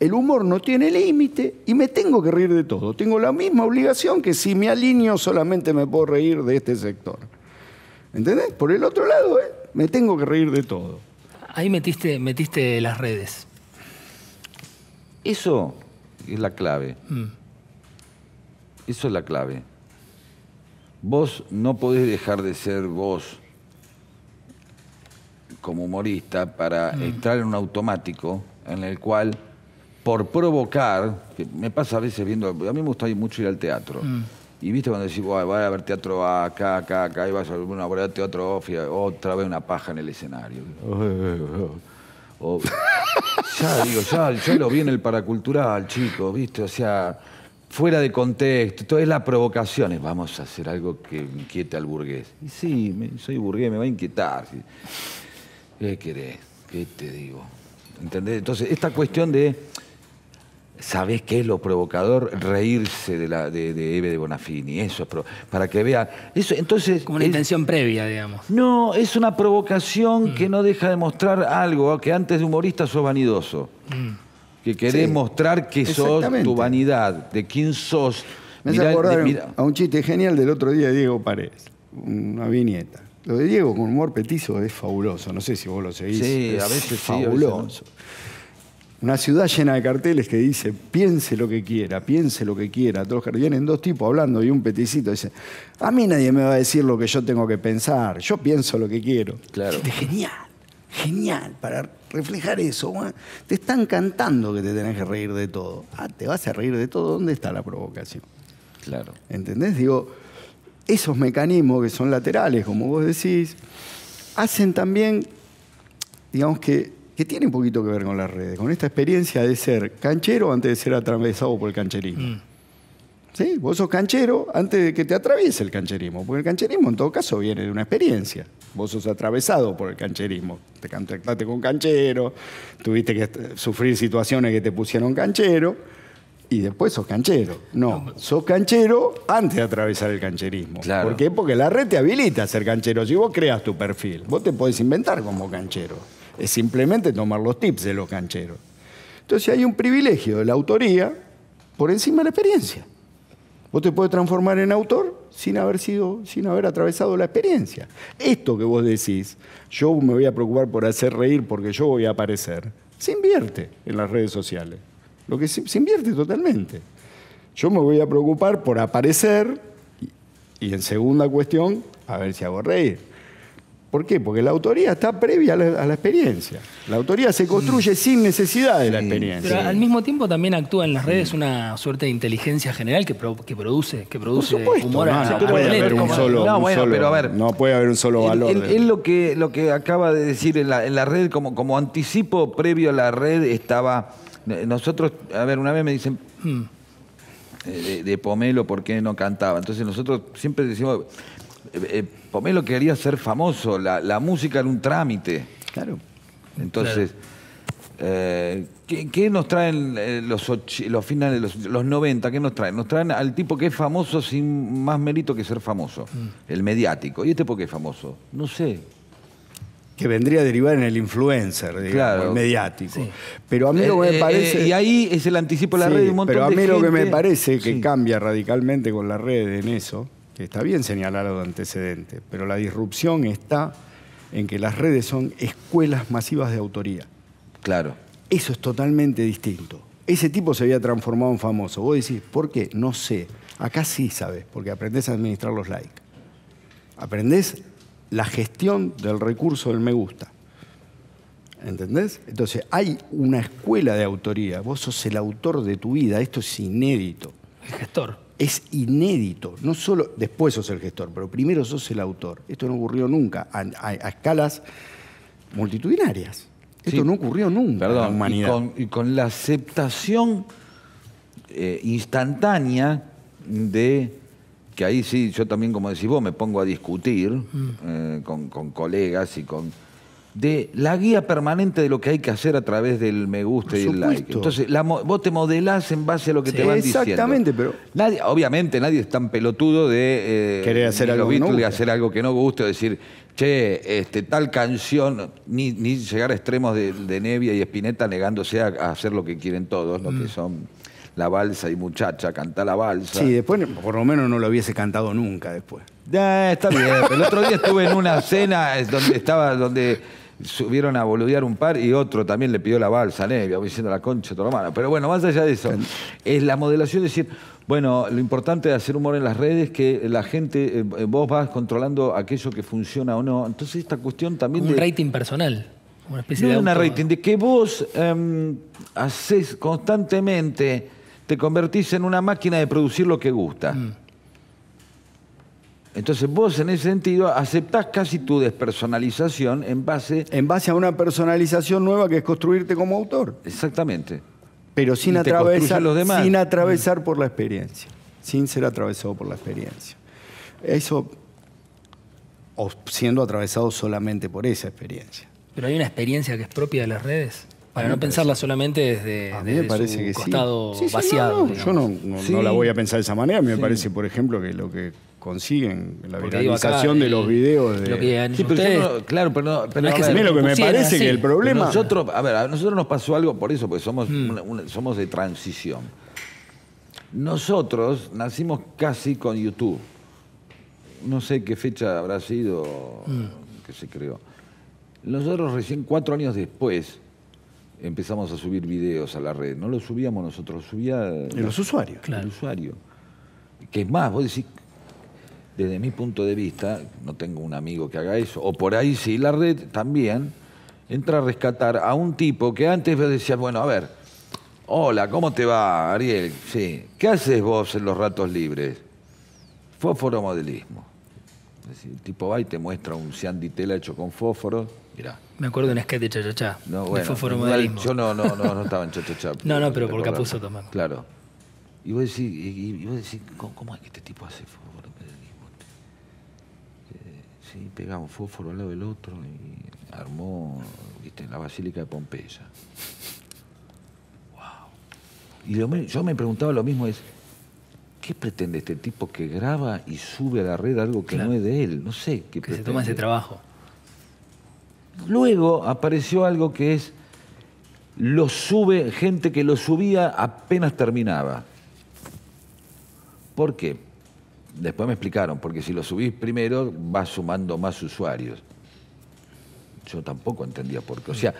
El humor no tiene límite y me tengo que reír de todo. Tengo la misma obligación que si me alineo solamente me puedo reír de este sector. ¿Entendés? Por el otro lado, ¿eh? me tengo que reír de todo. Ahí metiste, metiste las redes. Eso es la clave. Mm. Eso es la clave. Vos no podés dejar de ser vos como humorista para mm. entrar en un automático en el cual por provocar, que me pasa a veces viendo, a mí me gusta mucho ir al teatro. Mm. Y viste cuando decís, voy a ver teatro acá, acá, acá, y vas a ver una obra de teatro otra vez una paja en el escenario. ya digo, ya, lo vi en el paracultural, chicos, ¿viste? O sea, fuera de contexto, todo es la provocación, es vamos a hacer algo que inquiete al burgués. Y sí, soy burgués, me va a inquietar. ¿Qué querés? ¿Qué te digo? ¿Entendés? Entonces, esta cuestión de ¿Sabés qué es lo provocador? Reírse de, la, de, Eve de Bonafini, eso es para que vea. Eso, entonces, Como una intención previa, digamos. No, es una provocación mm. que no deja de mostrar algo, ah, que antes de humorista sos vanidoso. Mm. Que querés mostrar que sos tu vanidad, de quién sos. Me hace a un chiste genial del otro día de Diego Paredes. una viñeta. Lo de Diego con humor petizo es fabuloso, no sé si vos lo seguís. Sí, a veces es fabuloso. Una ciudad llena de carteles que dice, piense lo que quiera, piense lo que quiera. vienen dos tipos hablando y un peticito dice, a mí nadie me va a decir lo que yo tengo que pensar, yo pienso lo que quiero. Claro. genial, genial, para reflejar eso. ¿eh? Te están cantando que te tenés que reír de todo. Ah, te vas a reír de todo, ¿dónde está la provocación? Claro. ¿Entendés? Digo, esos mecanismos que son laterales, como vos decís, hacen también, digamos que que tiene un poquito que ver con las redes, con esta experiencia de ser canchero antes de ser atravesado por el cancherismo. Mm. ¿Sí? Vos sos canchero antes de que te atraviese el cancherismo, porque el cancherismo en todo caso viene de una experiencia. Vos sos atravesado por el cancherismo, te contactaste con canchero, tuviste que sufrir situaciones que te pusieron canchero y después sos canchero. No, pues. sos canchero antes de atravesar el cancherismo. Claro. Porque la red te habilita a ser canchero. Si vos creas tu perfil, vos te podés inventar como canchero es simplemente tomar los tips de los cancheros. Entonces hay un privilegio de la autoría por encima de la experiencia. Vos te puedes transformar en autor sin haber sido, sin haber atravesado la experiencia. Esto que vos decís, yo me voy a preocupar por hacer reír porque yo voy a aparecer, se invierte en las redes sociales. Lo que se, invierte totalmente. Yo me voy a preocupar por aparecer y en segunda cuestión, a ver si hago reír. ¿Por qué? Porque la autoría está previa a la, experiencia. La autoría se construye mm. sin necesidad de la experiencia. Pero al mismo tiempo también actúa en las redes una suerte de inteligencia general que, produce, que produce humor. No, puede haber un solo, no puede haber un solo valor. Es lo que, lo que acaba de decir en la, red, como, como anticipo previo a la red estaba... Nosotros, a ver, una vez me dicen... Mm. Eh, de, Pomelo, ¿por qué no cantaba? Entonces nosotros siempre decimos, eh, eh, Pomelo quería ser famoso, la, música era un trámite. Claro. Entonces, eh, ¿qué, nos traen los, los finales, los, los, 90? ¿Qué nos traen? Nos traen al tipo que es famoso sin más mérito que ser famoso, mm. el mediático. ¿Y este por qué es famoso? No sé, que vendría a derivar en el influencer, el mediático. Pero a mí lo que me parece... y ahí es el anticipo de la red de un montón Pero a mí lo que me parece que cambia radicalmente con la red en eso, está bien señalar de antecedente, pero la disrupción está en que las redes son escuelas masivas de autoría. Claro. Eso es totalmente distinto. Ese tipo se había transformado en famoso. Vos decís, ¿por qué? No sé. Acá sí sabes, porque aprendés a administrar los likes. Aprendés la gestión del recurso del me gusta. ¿Entendés? Entonces, hay una escuela de autoría. Vos sos el autor de tu vida. Esto es inédito. El gestor es inédito. No solo después sos el gestor, pero primero sos el autor. Esto no ocurrió nunca a, escalas multitudinarias. Esto no ocurrió nunca Y con, la aceptación eh, instantánea de que ahí sí, yo también, como decís vos, me pongo a discutir mm. eh, con colegas y con de la guía permanente de lo que hay que hacer a través del me gusta y el like. Entonces, vos te modelás en base a lo que te van diciendo. Exactamente, pero. obviamente, nadie es tan pelotudo de. Eh, Querer hacer algo. Beatles, no hacer algo que no guste, o decir, che, este, tal canción, ni, llegar a extremos de, de Nevia y Espineta negándose a, hacer lo que quieren todos, lo mm. que son la balsa y muchacha, cantar la balsa. Sí, después por lo menos no lo hubiese cantado nunca después. Ya, eh, está bien. el otro día estuve en una cena donde estaba, donde subieron a boludear un par y otro también le pidió la balsa, Nevia, diciendo la concha de tu hermana. Pero bueno, más allá de eso, es la modelación es decir, bueno, lo importante de hacer humor en las redes es que la gente, eh, eh, vos vas controlando aquello que funciona o no. Entonces esta cuestión también... Un rating personal. Una especie de una rating, de que vos em, haces constantemente, te convertís en una máquina de producir lo que gusta. Mm. Entonces vos en ese sentido aceptás casi tu despersonalización en base... En base a una personalización nueva que es construirte como autor. Exactamente. Pero sin, atravesar, demás. sin atravesar por la experiencia, sin ser atravesado por la experiencia. Eso, o siendo atravesado solamente por esa experiencia. Pero hay una experiencia que es propia de las redes. Para no pensarla solamente desde, parece que vaciado. Yo no, no, la voy a pensar de esa manera. A mí me parece, por ejemplo, que lo que consiguen la Porque de los eh, videos de... sí, pero claro, pero, no, es que lo que me parece que el problema... Nosotros, a ver, a nosotros nos pasó algo por eso, pues somos, hmm. somos de transición. Nosotros nacimos casi con YouTube. No sé qué fecha habrá sido hmm. que se creó. Nosotros recién cuatro años después empezamos a subir videos a la red. No los subíamos nosotros, subía... los usuarios. Claro. El usuario. Que es más, vos decís, desde mi punto de vista, no tengo un amigo que haga eso, o por ahí sí, la red también entra a rescatar a un tipo que antes decía, bueno, a ver, hola, ¿cómo te va, Ariel? Sí, ¿qué haces vos en los ratos libres? Fósforo modelismo. Es decir, el tipo va y te muestra un sanditela hecho con fósforo. Mirá. Me acuerdo de un sketch de Chachachá, no, de fósforo modelismo. Yo no, no, no, no estaba en Chachachá. no, no, pero por Capuzo tomamos. Claro. Y vos decís, decir y ¿cómo, ¿cómo, es que este tipo hace fósforo? pegaba un fósforo al lado del otro y armó en la Basílica de Pompeya. Y yo me preguntaba lo mismo, es, ¿qué pretende este tipo que graba y sube a la red algo que no es de él? No sé. ¿qué que se toma ese trabajo. Luego apareció algo que es, lo sube, gente que lo subía apenas terminaba. ¿Por qué? Después me explicaron, porque si lo subís primero, vas sumando más usuarios. Yo tampoco entendía por qué. O sea,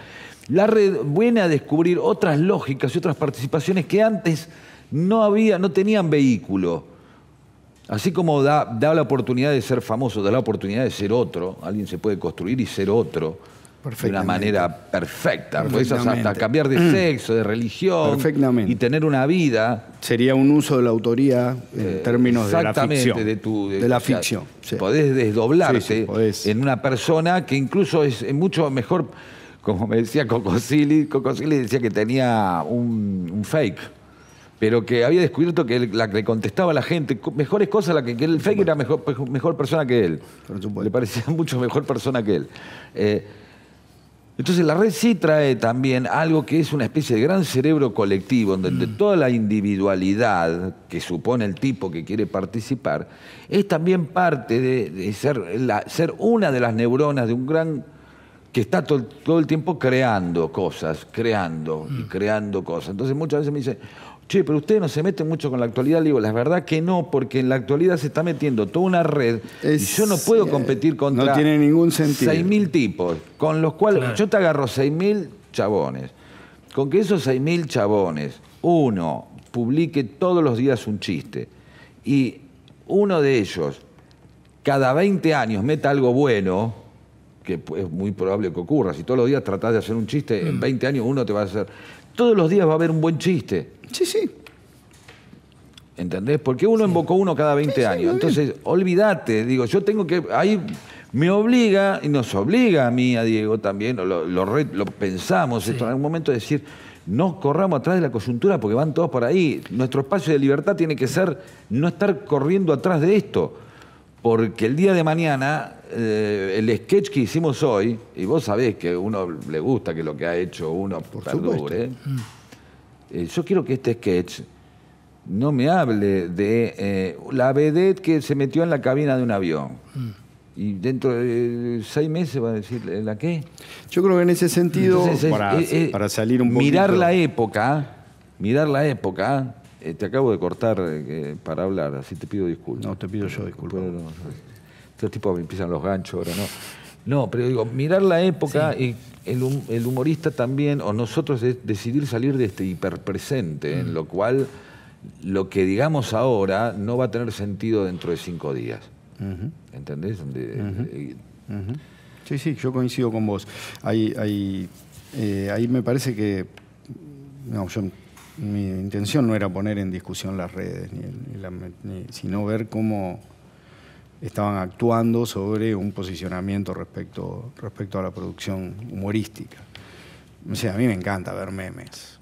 la red viene a descubrir otras lógicas y otras participaciones que antes no había, no tenían vehículo. Así como da la oportunidad de ser famoso, da la oportunidad de ser otro, alguien se puede construir y ser otro de una manera perfecta. Puedes hasta cambiar de mm. sexo, de religión y tener una vida. Sería un uso de la autoría en eh, términos de la ficción. De, de, la ficción. Podés desdoblarte en una persona que incluso es mucho mejor, como me decía Cocosili, Cocosili decía que tenía un, fake pero que había descubierto que la que contestaba a la gente, mejores cosas, la que, que el fake era mejor, persona que él. Le parecía mucho mejor persona que él. Eh, entonces la red sí trae también algo que es una especie de gran cerebro colectivo, donde mm. toda la individualidad que supone el tipo que quiere participar es también parte de, ser, una de las neuronas de un gran que está todo el tiempo creando cosas, creando y mm. creando cosas. Entonces muchas veces me dicen, che, pero ustedes no se meten mucho con la actualidad. Le digo, la verdad que no, porque en la actualidad se está metiendo toda una red y yo no puedo competir contra... No tiene ningún sentido. 6.000 tipos, con los cuales yo te agarro 6.000 chabones. Con que esos 6.000 chabones, uno publique todos los días un chiste y uno de ellos cada 20 años meta algo bueno, que es muy probable que ocurra, si todos los días tratás de hacer un chiste, en 20 mm. años uno te va a hacer todos los días va a haber un buen chiste. Sí, sí. ¿Entendés? Porque uno invocó uno cada 20 años. Entonces, olvídate, digo, yo tengo que. Ahí me obliga, y nos obliga a mí, a Diego también, lo, pensamos esto en algún momento, de decir, no corramos atrás de la coyuntura porque van todos por ahí. Nuestro espacio de libertad tiene que ser no estar corriendo atrás de esto. Porque el día de mañana eh, el sketch que hicimos hoy, y vos sabés que a uno le gusta que lo que ha hecho uno Por perdure, eh, mm. yo quiero que este sketch no me hable de eh, la vedette que se metió en la cabina de un avión. Mm. Y dentro de seis meses va a decir, ¿la qué? Yo creo que en ese sentido, para, salir un poco. Mirar la época, mirar la época, te acabo de cortar para hablar, así te pido disculpas. No, te pido yo disculpas. Estos tipos empiezan los ganchos ahora, ¿no? No, pero digo, mirar la época y el, humorista también, o nosotros es decidir salir de este hiperpresente, en mm. lo cual lo que digamos ahora no va a tener sentido dentro de cinco días. ¿Entendés? Eh, eh, sí, sí, yo coincido con vos. Ahí, eh, ahí, me parece que. No, yo, mi intención no era poner en discusión las redes, sino ver cómo estaban actuando sobre un posicionamiento respecto, respecto a la producción humorística. O sea, a mí me encanta ver memes,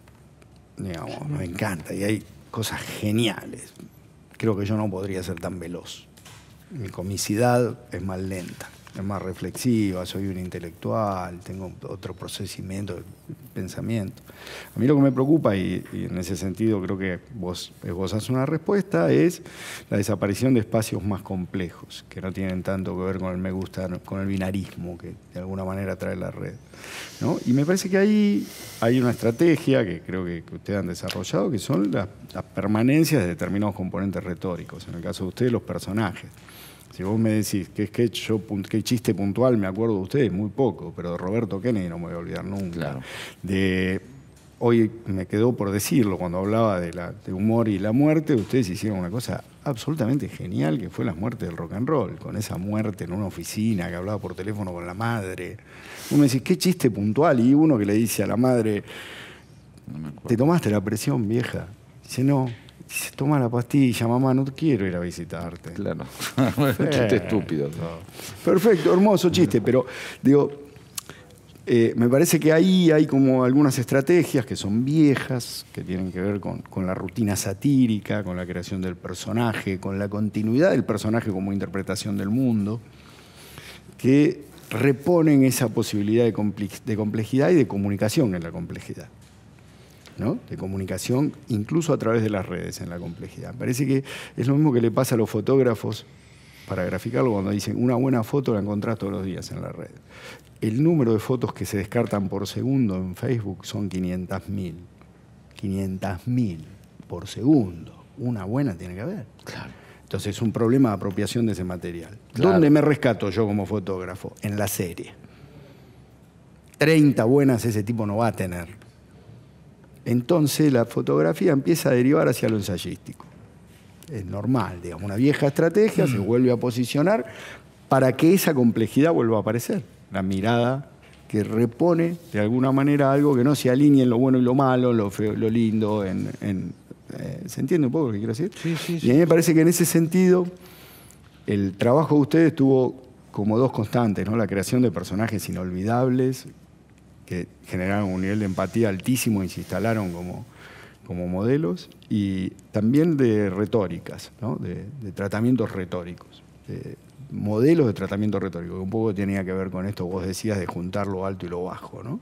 digamos, me encanta, y hay cosas geniales. Creo que yo no podría ser tan veloz. Mi comicidad es más lenta más reflexiva, soy un intelectual, tengo otro procesamiento de pensamiento. A mí lo que me preocupa, y, en ese sentido creo que vos haces eh, una respuesta, es la desaparición de espacios más complejos, que no tienen tanto que ver con el me gusta, con el binarismo que de alguna manera trae la red. Y me parece que ahí hay una estrategia que creo que, ustedes han desarrollado, que son las permanencias de determinados componentes retóricos, en el caso de ustedes los personajes. Si vos me decís qué qué chiste puntual me acuerdo de ustedes, muy poco, pero de Roberto Kennedy no me voy a olvidar nunca. De, hoy me quedó por decirlo, cuando hablaba de, la, humor y la muerte, ustedes hicieron una cosa absolutamente genial que fue la muerte del rock and roll, con esa muerte en una oficina que hablaba por teléfono con la madre. Vos me decís, qué chiste puntual, y uno que le dice a la madre, te tomaste la presión vieja. Dice, no, Dice, toma la pastilla, mamá, no quiero ir a visitarte. Claro. chiste eh. estúpido. Perfecto, hermoso chiste, pero digo, eh, me parece que ahí hay como algunas estrategias que son viejas, que tienen que ver con, la rutina satírica, con la creación del personaje, con la continuidad del personaje como interpretación del mundo, que reponen esa posibilidad de complejidad y de comunicación en la complejidad de comunicación, incluso a través de las redes en la complejidad. Parece que es lo mismo que le pasa a los fotógrafos, para graficarlo, cuando dicen una buena foto la encontrás todos los días en la red. El número de fotos que se descartan por segundo en Facebook son 500.000. 500.000 por segundo. Una buena tiene que haber. Claro. Entonces es un problema de apropiación de ese material. ¿Dónde me rescato yo como fotógrafo? En la serie. 30 buenas ese tipo no va a tener. Entonces la fotografía empieza a derivar hacia lo ensayístico. Es normal, digamos, una vieja estrategia se mm. vuelve a posicionar para que esa complejidad vuelva a aparecer. La mirada que repone de alguna manera algo que no se alinee en lo bueno y lo malo, lo feo y lo lindo. Eh, ¿Se entiende un poco lo que quiero decir? Sí, sí, Y a mí me parece que en ese sentido el trabajo de ustedes tuvo como dos constantes, ¿no? la creación de personajes inolvidables, que generaron un nivel de empatía altísimo y se instalaron como, como modelos, y también de retóricas, de, tratamientos retóricos, modelos de tratamiento retórico, que un poco tenía que ver con esto, vos decías, de juntar lo alto y lo bajo, ¿no?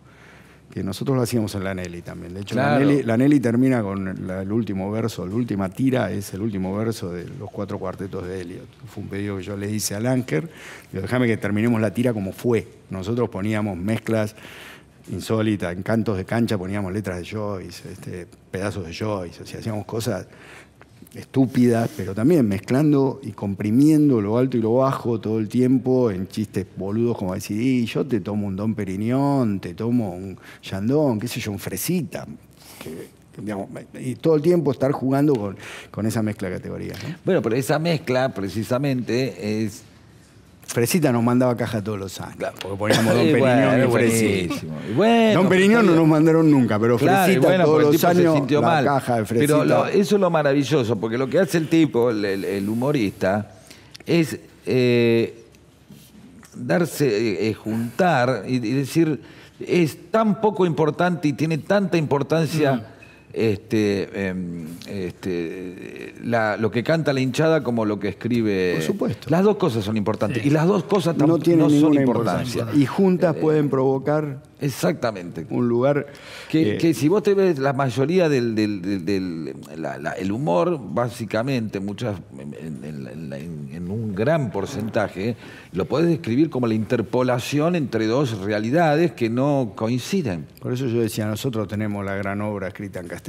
que nosotros lo hacíamos en la Nelly también. De hecho, la, Nelly, termina con el último verso, la última tira es el último verso de los cuatro cuartetos de Elliot. Fue un pedido que yo le hice a Lanker, déjame que terminemos la tira como fue. Nosotros poníamos mezclas insólita, en cantos de cancha poníamos letras de Joyce, este, pedazos de Joyce, o sea, hacíamos cosas estúpidas, pero también mezclando y comprimiendo lo alto y lo bajo todo el tiempo en chistes boludos como decir, yo te tomo un Don Periñón, te tomo un Yandón, qué sé yo, un Fresita, y todo el tiempo estar jugando con, esa mezcla de categorías. Bueno, pero esa mezcla precisamente es Fresita nos mandaba caja todos los años. Claro. Porque poníamos Don Periñón y Don Periñón no nos mandaron nunca, pero Fresita todos los años Pero eso es lo maravilloso, porque lo que hace el tipo, el, humorista, es eh, darse, eh, eh, juntar y, decir, es tan poco importante y tiene tanta importancia... Mm. Este, em, este, lo que canta la hinchada como lo que escribe. supuesto. Las dos cosas son importantes. Y las dos cosas no, son importancia. Y juntas eh, pueden provocar. Exactamente. Un lugar. Eh, que, si vos te ves la mayoría del. el humor, básicamente, muchas en, un gran porcentaje, lo podés describir como la interpolación entre dos realidades que no coinciden. Por eso yo decía, nosotros tenemos la gran obra escrita en castellano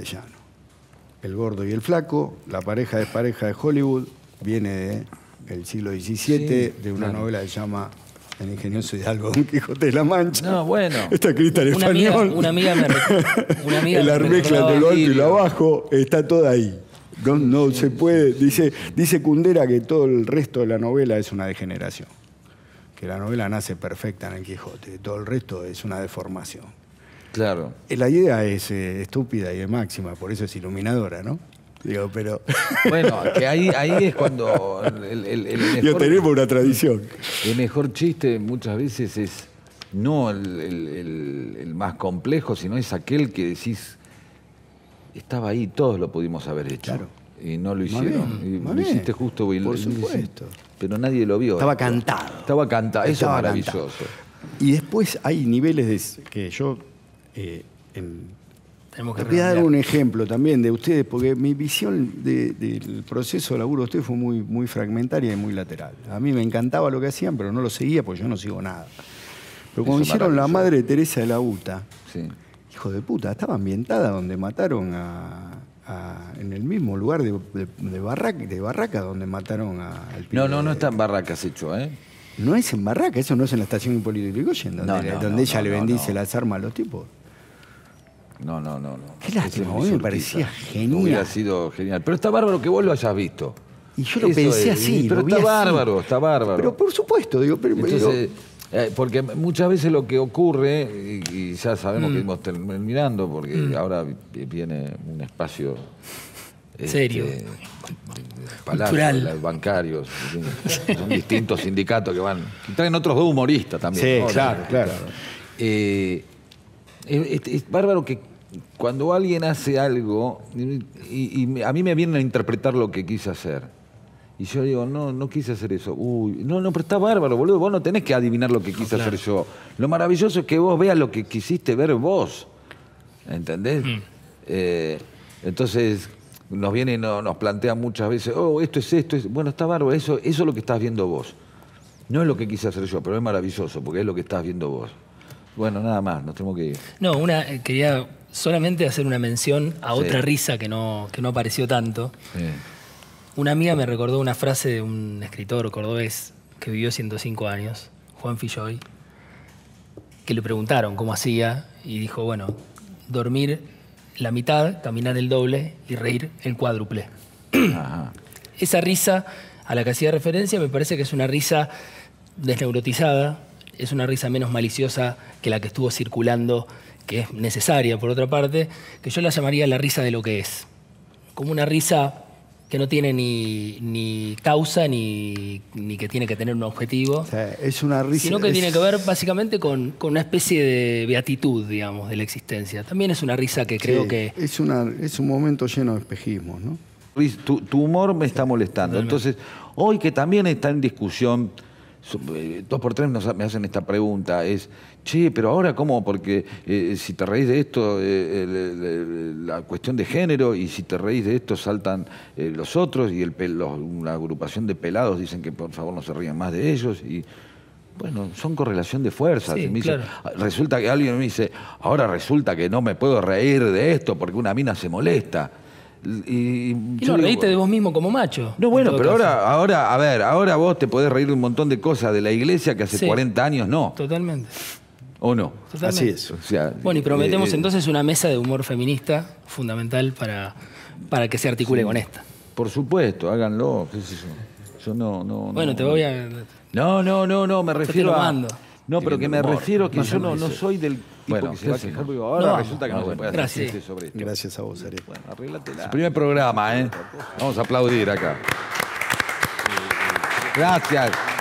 el gordo y el flaco, la pareja de pareja de Hollywood, viene del siglo XVII, de una novela que se llama El ingenioso Hidalgo Don Quijote de la Mancha. esta bueno. Está escrita una Amiga, me de lo alto y lo abajo está toda ahí. No, se puede. Dice, dice que todo el resto de la novela es una degeneración. Que la novela nace perfecta en el Quijote, todo el resto es una deformación. Claro. Eh, la idea es eh, estúpida y de máxima, por eso es iluminadora, ¿no? pero. Bueno, que ahí, es cuando. El, mejor, Yo tenemos una tradición. El mejor chiste muchas veces es no el, más complejo, sino es aquel que decís. Estaba ahí, todos lo pudimos haber hecho. Claro. Y no lo hicieron. Lo hiciste justo, Por supuesto. Pero nadie lo vio. Estaba cantado. Estaba cantado. Eso es maravilloso. Y después hay niveles de, que yo eh, en te voy a dar un ejemplo también de ustedes, porque mi visión del proceso de laburo de ustedes fue muy, muy fragmentaria y muy lateral. A mí me encantaba lo que hacían, pero no lo seguía porque yo no sigo nada. Pero cuando hicieron la madre Teresa de la UTA, hijo de puta, estaba ambientada donde mataron a, en el mismo lugar de, barraca, donde mataron a, al No, no, no está en Barracas hecho, ¿eh? No es en Barraca, eso no es en la estación Hipólito Yrigoyen, donde, donde ella le bendice las armas a los tipos. No, no, no. no. Qué lástima, me parecía genial. Hubiera sido genial. Pero está bárbaro que vos lo hayas visto. Y yo lo pensé así. pero está bárbaro, está bárbaro. Pero por supuesto, digo, pero, eh, porque muchas veces lo que ocurre, y, ya sabemos que mm. hemos terminando, porque mm. ahora viene un espacio este, serio. Palabras bancarios, son distintos sindicatos que van. traen otros dos humoristas también. Sí, claro, claro. Eh, es, bárbaro que cuando alguien hace algo, y, a mí me vienen a interpretar lo que quise hacer. Y yo digo, no, no quise hacer eso. Uy, no, no, pero está bárbaro, boludo. Vos no tenés que adivinar lo que quise hacer yo. Lo maravilloso es que vos veas lo que quisiste ver vos. ¿Entendés? Mm. Eh, entonces, nos viene y nos plantea muchas veces, oh, esto es esto. Es... Bueno, está bárbaro, eso, eso es lo que estás viendo vos. No es lo que quise hacer yo, pero es maravilloso porque es lo que estás viendo vos. Bueno, nada más, nos tenemos que ir. No, una, eh, quería solamente hacer una mención a otra risa que no, no apareció tanto. Una amiga me recordó una frase de un escritor cordobés que vivió 105 años, Juan Filloy, que le preguntaron cómo hacía y dijo, bueno, dormir la mitad, caminar el doble y reír el cuádruple. Esa risa a la que hacía referencia me parece que es una risa desneurotizada, es una risa menos maliciosa que la que estuvo circulando que es necesaria por otra parte, que yo la llamaría la risa de lo que es. Como una risa que no tiene ni, causa ni, que tiene que tener un objetivo. es una risa. Sino que tiene que ver básicamente con, una especie de beatitud, digamos, de la existencia. También es una risa que creo que. Es, una, es un momento lleno de espejismos, ¿no? tu humor me está molestando. Entonces, hoy que también está en discusión eh, dos por tres nos, me hacen esta pregunta, es, che, pero ahora cómo, porque eh, eh, si te reís de esto, la cuestión de género, y si te reís de esto saltan los otros, y el, una agrupación de pelados dicen que por favor no se rían más de ellos, y bueno, son correlación de fuerzas. Ah, resulta que alguien me dice, ahora resulta que no me puedo reír de esto porque una mina se molesta. Y, reíste de vos mismo como macho. No, bueno, pero ahora, ahora, a ver, ahora vos te podés reír un montón de cosas de la iglesia que hace 40 años no. Totalmente. ¿O no? Totalmente. Así es. bueno, y prometemos eh, eh, entonces una mesa de humor feminista fundamental para, para que se articule con esta. Por supuesto, háganlo, yo. no, no. Bueno, te voy a. No, no, no, no, me refiero No, pero que me refiero que yo no, no soy del bueno, se va a quejar porque ahora resulta que no, no ah, se puede hacer gracias. sobre esto. Gracias a vos, Ariel. Bueno, arréglatela. Su primer programa, ¿eh? Vamos a aplaudir acá. Gracias.